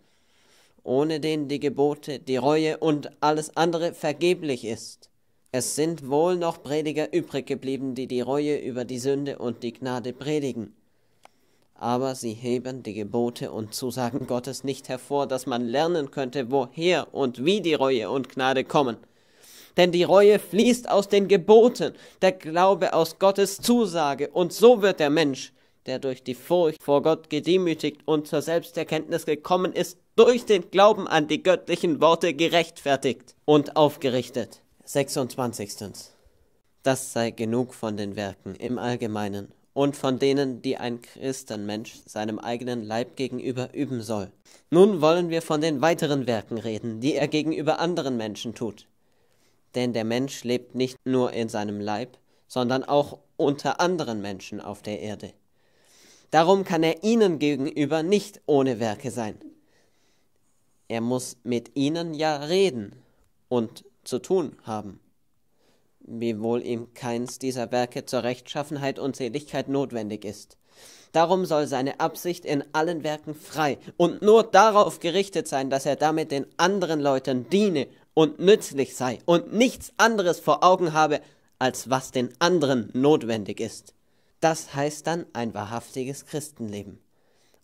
ohne den die Gebote, die Reue und alles andere vergeblich ist. Es sind wohl noch Prediger übrig geblieben, die die Reue über die Sünde und die Gnade predigen. Aber sie heben die Gebote und Zusagen Gottes nicht hervor, dass man lernen könnte, woher und wie die Reue und Gnade kommen denn die Reue fließt aus den Geboten, der Glaube aus Gottes Zusage, und so wird der Mensch, der durch die Furcht vor Gott gedemütigt und zur Selbsterkenntnis gekommen ist, durch den Glauben an die göttlichen Worte gerechtfertigt und aufgerichtet. 26. Das sei genug von den Werken im Allgemeinen und von denen, die ein Christenmensch seinem eigenen Leib gegenüber üben soll. Nun wollen wir von den weiteren Werken reden, die er gegenüber anderen Menschen tut denn der Mensch lebt nicht nur in seinem Leib, sondern auch unter anderen Menschen auf der Erde. Darum kann er ihnen gegenüber nicht ohne Werke sein. Er muss mit ihnen ja reden und zu tun haben, wiewohl ihm keins dieser Werke zur Rechtschaffenheit und Seligkeit notwendig ist. Darum soll seine Absicht in allen Werken frei und nur darauf gerichtet sein, dass er damit den anderen Leuten diene und nützlich sei und nichts anderes vor Augen habe, als was den anderen notwendig ist. Das heißt dann ein wahrhaftiges Christenleben.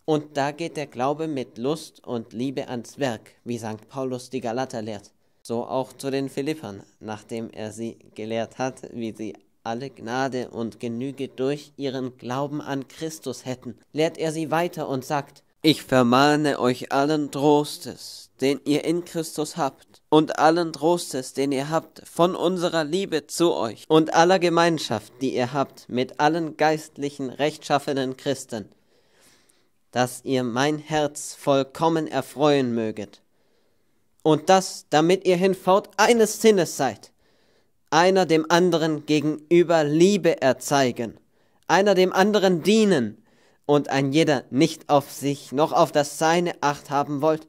Und da geht der Glaube mit Lust und Liebe ans Werk, wie St. Paulus die Galater lehrt. So auch zu den Philippern, nachdem er sie gelehrt hat, wie sie alle Gnade und Genüge durch ihren Glauben an Christus hätten, lehrt er sie weiter und sagt, ich vermahne euch allen Trostes, den ihr in Christus habt, und allen Trostes, den ihr habt, von unserer Liebe zu euch und aller Gemeinschaft, die ihr habt, mit allen geistlichen, rechtschaffenen Christen, dass ihr mein Herz vollkommen erfreuen möget. Und das, damit ihr hinfort eines Sinnes seid, einer dem anderen gegenüber Liebe erzeigen, einer dem anderen dienen, und ein jeder nicht auf sich noch auf das Seine acht haben wollt,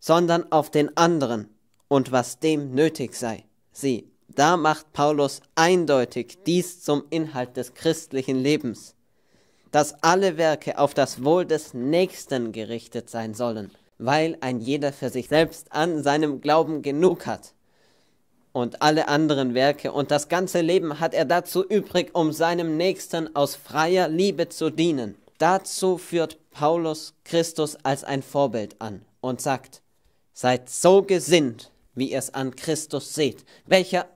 sondern auf den anderen und was dem nötig sei. Sieh, da macht Paulus eindeutig dies zum Inhalt des christlichen Lebens, dass alle Werke auf das Wohl des Nächsten gerichtet sein sollen, weil ein jeder für sich selbst an seinem Glauben genug hat. Und alle anderen Werke und das ganze Leben hat er dazu übrig, um seinem Nächsten aus freier Liebe zu dienen. Dazu führt Paulus Christus als ein Vorbild an und sagt, seid so gesinnt, wie ihr es an Christus seht, welcher,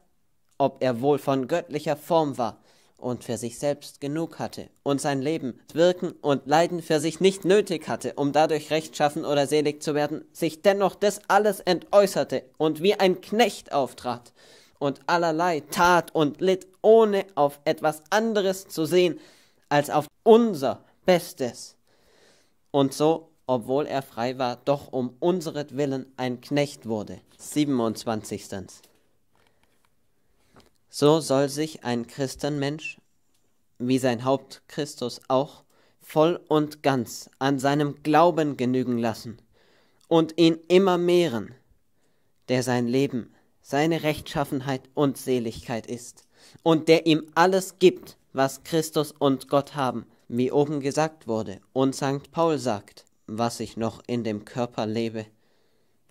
ob er wohl von göttlicher Form war und für sich selbst genug hatte und sein Leben, Wirken und Leiden für sich nicht nötig hatte, um dadurch rechtschaffen oder selig zu werden, sich dennoch des alles entäußerte und wie ein Knecht auftrat und allerlei tat und litt, ohne auf etwas anderes zu sehen als auf unser Bestes. Und so, obwohl er frei war, doch um Willen ein Knecht wurde. 27. So soll sich ein Christenmensch, wie sein Haupt Christus auch, voll und ganz an seinem Glauben genügen lassen und ihn immer mehren, der sein Leben, seine Rechtschaffenheit und Seligkeit ist und der ihm alles gibt, was Christus und Gott haben, wie oben gesagt wurde, und St. Paul sagt, was ich noch in dem Körper lebe,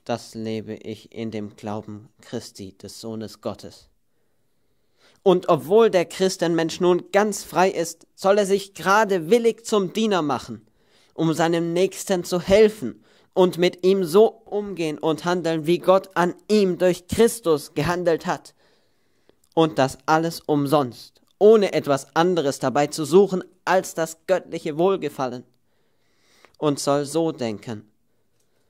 das lebe ich in dem Glauben Christi, des Sohnes Gottes. Und obwohl der Christenmensch nun ganz frei ist, soll er sich gerade willig zum Diener machen, um seinem Nächsten zu helfen und mit ihm so umgehen und handeln, wie Gott an ihm durch Christus gehandelt hat. Und das alles umsonst, ohne etwas anderes dabei zu suchen als das göttliche Wohlgefallen und soll so denken.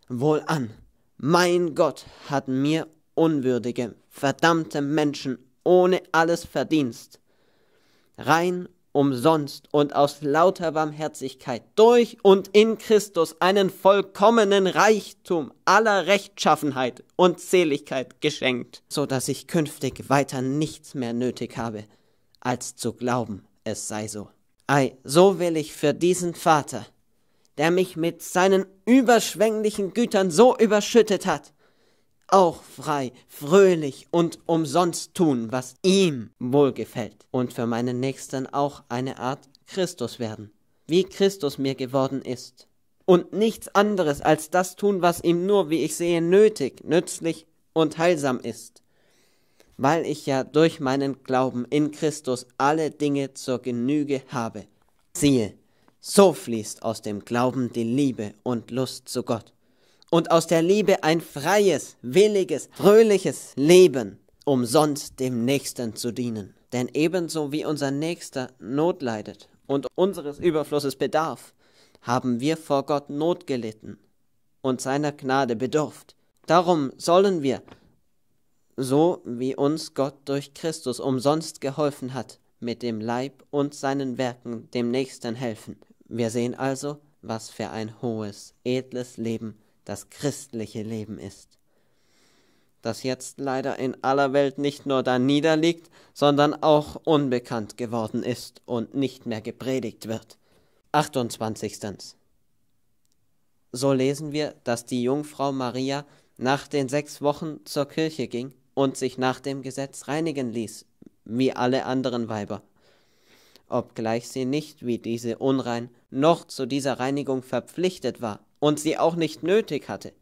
Wohlan, mein Gott hat mir unwürdige, verdammte Menschen ohne alles Verdienst, rein umsonst und aus lauter Barmherzigkeit durch und in Christus einen vollkommenen Reichtum aller Rechtschaffenheit und Seligkeit geschenkt, so dass ich künftig weiter nichts mehr nötig habe, als zu glauben, es sei so. Ei, so will ich für diesen Vater, der mich mit seinen überschwänglichen Gütern so überschüttet hat, auch frei, fröhlich und umsonst tun, was ihm wohlgefällt, und für meinen Nächsten auch eine Art Christus werden, wie Christus mir geworden ist, und nichts anderes als das tun, was ihm nur, wie ich sehe, nötig, nützlich und heilsam ist weil ich ja durch meinen Glauben in Christus alle Dinge zur Genüge habe. Siehe, so fließt aus dem Glauben die Liebe und Lust zu Gott und aus der Liebe ein freies, williges, fröhliches Leben, umsonst dem Nächsten zu dienen. Denn ebenso wie unser Nächster Not leidet und unseres Überflusses bedarf, haben wir vor Gott Not gelitten und seiner Gnade bedurft. Darum sollen wir so wie uns Gott durch Christus umsonst geholfen hat, mit dem Leib und seinen Werken dem Nächsten helfen. Wir sehen also, was für ein hohes, edles Leben das christliche Leben ist. Das jetzt leider in aller Welt nicht nur da niederliegt, sondern auch unbekannt geworden ist und nicht mehr gepredigt wird. 28. So lesen wir, dass die Jungfrau Maria nach den sechs Wochen zur Kirche ging und sich nach dem Gesetz reinigen ließ, wie alle anderen Weiber, obgleich sie nicht wie diese unrein noch zu dieser Reinigung verpflichtet war und sie auch nicht nötig hatte,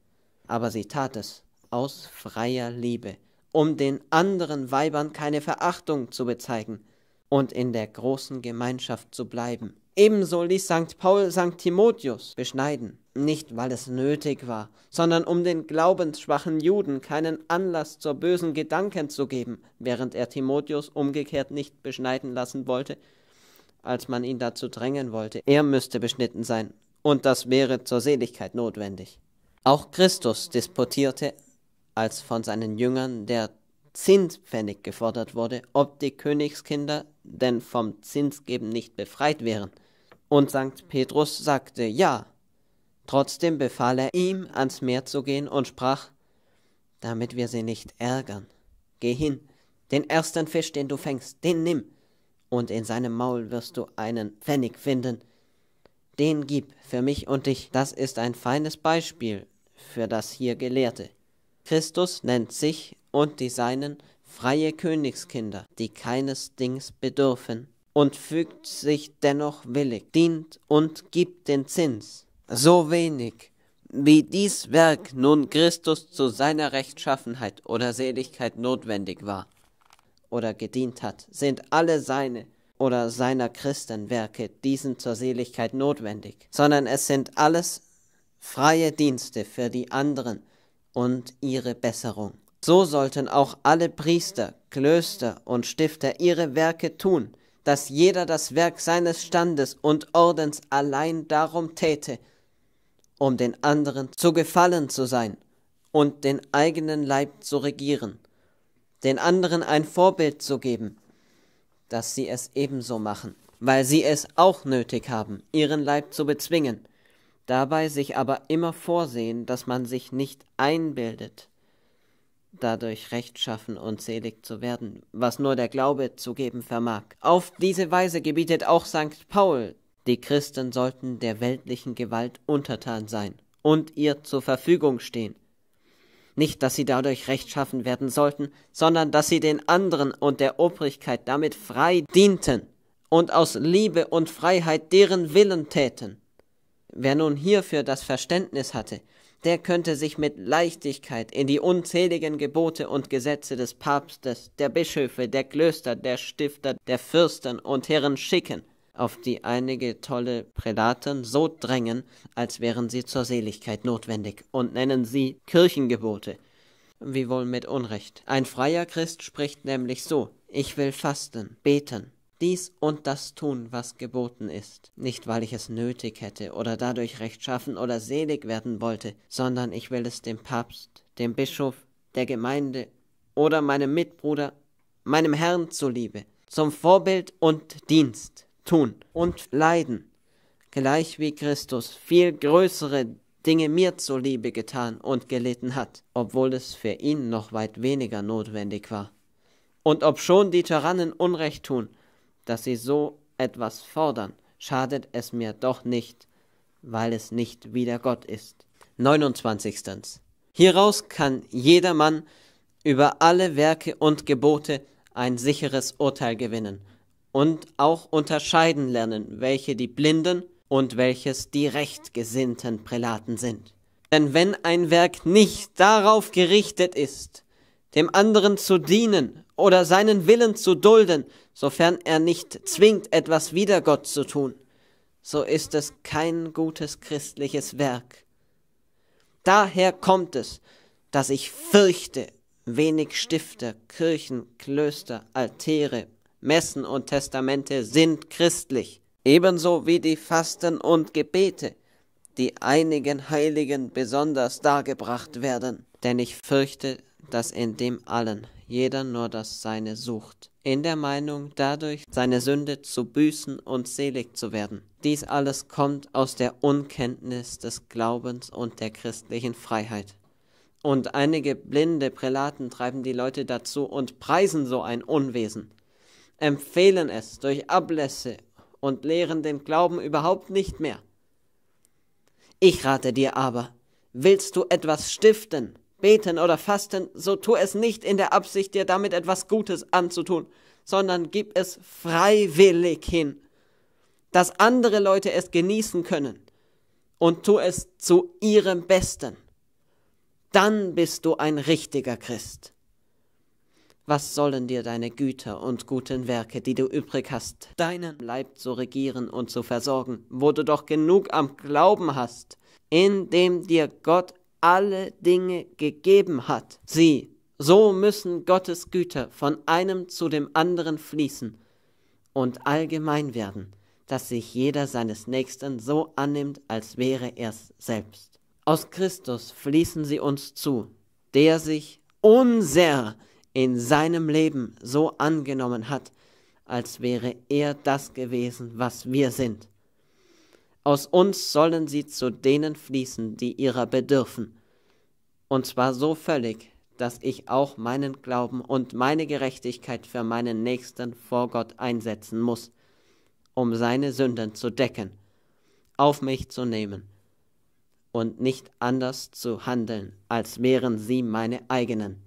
aber sie tat es aus freier Liebe, um den anderen Weibern keine Verachtung zu bezeigen und in der großen Gemeinschaft zu bleiben. Ebenso ließ St. Paul St. Timotheus beschneiden, nicht weil es nötig war, sondern um den glaubensschwachen Juden keinen Anlass zur bösen Gedanken zu geben, während er Timotheus umgekehrt nicht beschneiden lassen wollte, als man ihn dazu drängen wollte. Er müsste beschnitten sein, und das wäre zur Seligkeit notwendig. Auch Christus disputierte, als von seinen Jüngern der Zinspfennig gefordert wurde, ob die Königskinder denn vom Zinsgeben nicht befreit wären. Und St. Petrus sagte ja, Trotzdem befahl er ihm, ans Meer zu gehen und sprach, damit wir sie nicht ärgern. Geh hin, den ersten Fisch, den du fängst, den nimm, und in seinem Maul wirst du einen Pfennig finden. Den gib für mich und dich. Das ist ein feines Beispiel für das hier Gelehrte. Christus nennt sich und die Seinen freie Königskinder, die keines Dings bedürfen, und fügt sich dennoch willig, dient und gibt den Zins so wenig, wie dies Werk nun Christus zu seiner Rechtschaffenheit oder Seligkeit notwendig war oder gedient hat, sind alle seine oder seiner Christen Werke diesen zur Seligkeit notwendig, sondern es sind alles freie Dienste für die anderen und ihre Besserung. So sollten auch alle Priester, Klöster und Stifter ihre Werke tun, dass jeder das Werk seines Standes und Ordens allein darum täte, um den anderen zu gefallen zu sein und den eigenen Leib zu regieren, den anderen ein Vorbild zu geben, dass sie es ebenso machen, weil sie es auch nötig haben, ihren Leib zu bezwingen, dabei sich aber immer vorsehen, dass man sich nicht einbildet, dadurch rechtschaffen und selig zu werden, was nur der Glaube zu geben vermag. Auf diese Weise gebietet auch St. Paul die Christen sollten der weltlichen Gewalt untertan sein und ihr zur Verfügung stehen. Nicht, dass sie dadurch rechtschaffen werden sollten, sondern dass sie den anderen und der Obrigkeit damit frei dienten und aus Liebe und Freiheit deren Willen täten. Wer nun hierfür das Verständnis hatte, der könnte sich mit Leichtigkeit in die unzähligen Gebote und Gesetze des Papstes, der Bischöfe, der Klöster, der Stifter, der Fürsten und Herren schicken – auf die einige tolle Prälaten so drängen, als wären sie zur Seligkeit notwendig, und nennen sie Kirchengebote. Wie wohl mit Unrecht. Ein freier Christ spricht nämlich so Ich will fasten, beten, dies und das tun, was geboten ist, nicht weil ich es nötig hätte oder dadurch rechtschaffen oder selig werden wollte, sondern ich will es dem Papst, dem Bischof, der Gemeinde oder meinem Mitbruder, meinem Herrn zuliebe, zum Vorbild und Dienst tun und leiden, gleich wie Christus viel größere Dinge mir zuliebe getan und gelitten hat, obwohl es für ihn noch weit weniger notwendig war. Und obschon die Tyrannen Unrecht tun, dass sie so etwas fordern, schadet es mir doch nicht, weil es nicht wider Gott ist. 29. Hieraus kann jedermann über alle Werke und Gebote ein sicheres Urteil gewinnen und auch unterscheiden lernen, welche die Blinden und welches die rechtgesinnten Prälaten sind. Denn wenn ein Werk nicht darauf gerichtet ist, dem anderen zu dienen oder seinen Willen zu dulden, sofern er nicht zwingt, etwas wider Gott zu tun, so ist es kein gutes christliches Werk. Daher kommt es, dass ich fürchte, wenig Stifter, Kirchen, Klöster, Altäre, Messen und Testamente sind christlich, ebenso wie die Fasten und Gebete, die einigen Heiligen besonders dargebracht werden. Denn ich fürchte, dass in dem allen jeder nur das Seine sucht, in der Meinung, dadurch seine Sünde zu büßen und selig zu werden. Dies alles kommt aus der Unkenntnis des Glaubens und der christlichen Freiheit. Und einige blinde Prälaten treiben die Leute dazu und preisen so ein Unwesen empfehlen es durch Ablässe und lehren den Glauben überhaupt nicht mehr. Ich rate dir aber, willst du etwas stiften, beten oder fasten, so tu es nicht in der Absicht, dir damit etwas Gutes anzutun, sondern gib es freiwillig hin, dass andere Leute es genießen können und tu es zu ihrem Besten. Dann bist du ein richtiger Christ. Was sollen dir deine Güter und guten Werke, die du übrig hast, deinen Leib zu regieren und zu versorgen, wo du doch genug am Glauben hast, indem dir Gott alle Dinge gegeben hat? Sieh, so müssen Gottes Güter von einem zu dem anderen fließen und allgemein werden, dass sich jeder seines Nächsten so annimmt, als wäre er's selbst. Aus Christus fließen sie uns zu, der sich unser in seinem Leben so angenommen hat, als wäre er das gewesen, was wir sind. Aus uns sollen sie zu denen fließen, die ihrer bedürfen. Und zwar so völlig, dass ich auch meinen Glauben und meine Gerechtigkeit für meinen Nächsten vor Gott einsetzen muss, um seine Sünden zu decken, auf mich zu nehmen und nicht anders zu handeln, als wären sie meine eigenen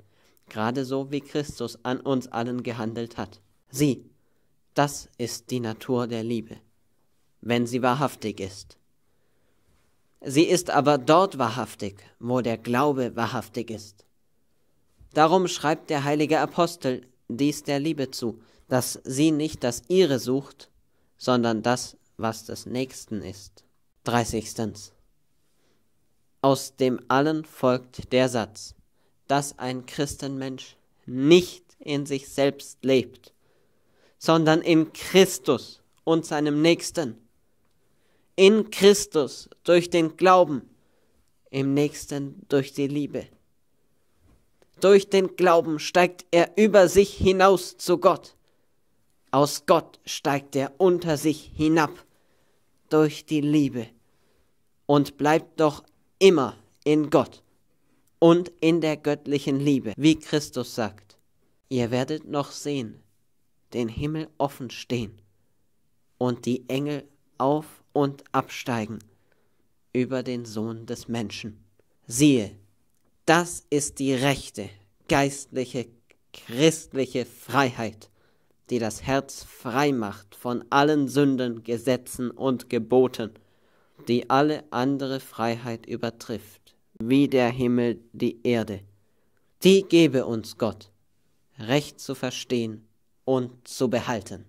gerade so wie Christus an uns allen gehandelt hat. Sieh, das ist die Natur der Liebe, wenn sie wahrhaftig ist. Sie ist aber dort wahrhaftig, wo der Glaube wahrhaftig ist. Darum schreibt der heilige Apostel dies der Liebe zu, dass sie nicht das ihre sucht, sondern das, was des Nächsten ist. 30. Aus dem allen folgt der Satz, dass ein Christenmensch nicht in sich selbst lebt, sondern in Christus und seinem Nächsten. In Christus durch den Glauben, im Nächsten durch die Liebe. Durch den Glauben steigt er über sich hinaus zu Gott. Aus Gott steigt er unter sich hinab durch die Liebe und bleibt doch immer in Gott und in der göttlichen Liebe, wie Christus sagt. Ihr werdet noch sehen, den Himmel offen stehen und die Engel auf und absteigen über den Sohn des Menschen. Siehe, das ist die rechte, geistliche, christliche Freiheit, die das Herz frei macht von allen Sünden, Gesetzen und Geboten, die alle andere Freiheit übertrifft wie der Himmel die Erde. Die gebe uns Gott, recht zu verstehen und zu behalten.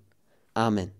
Amen.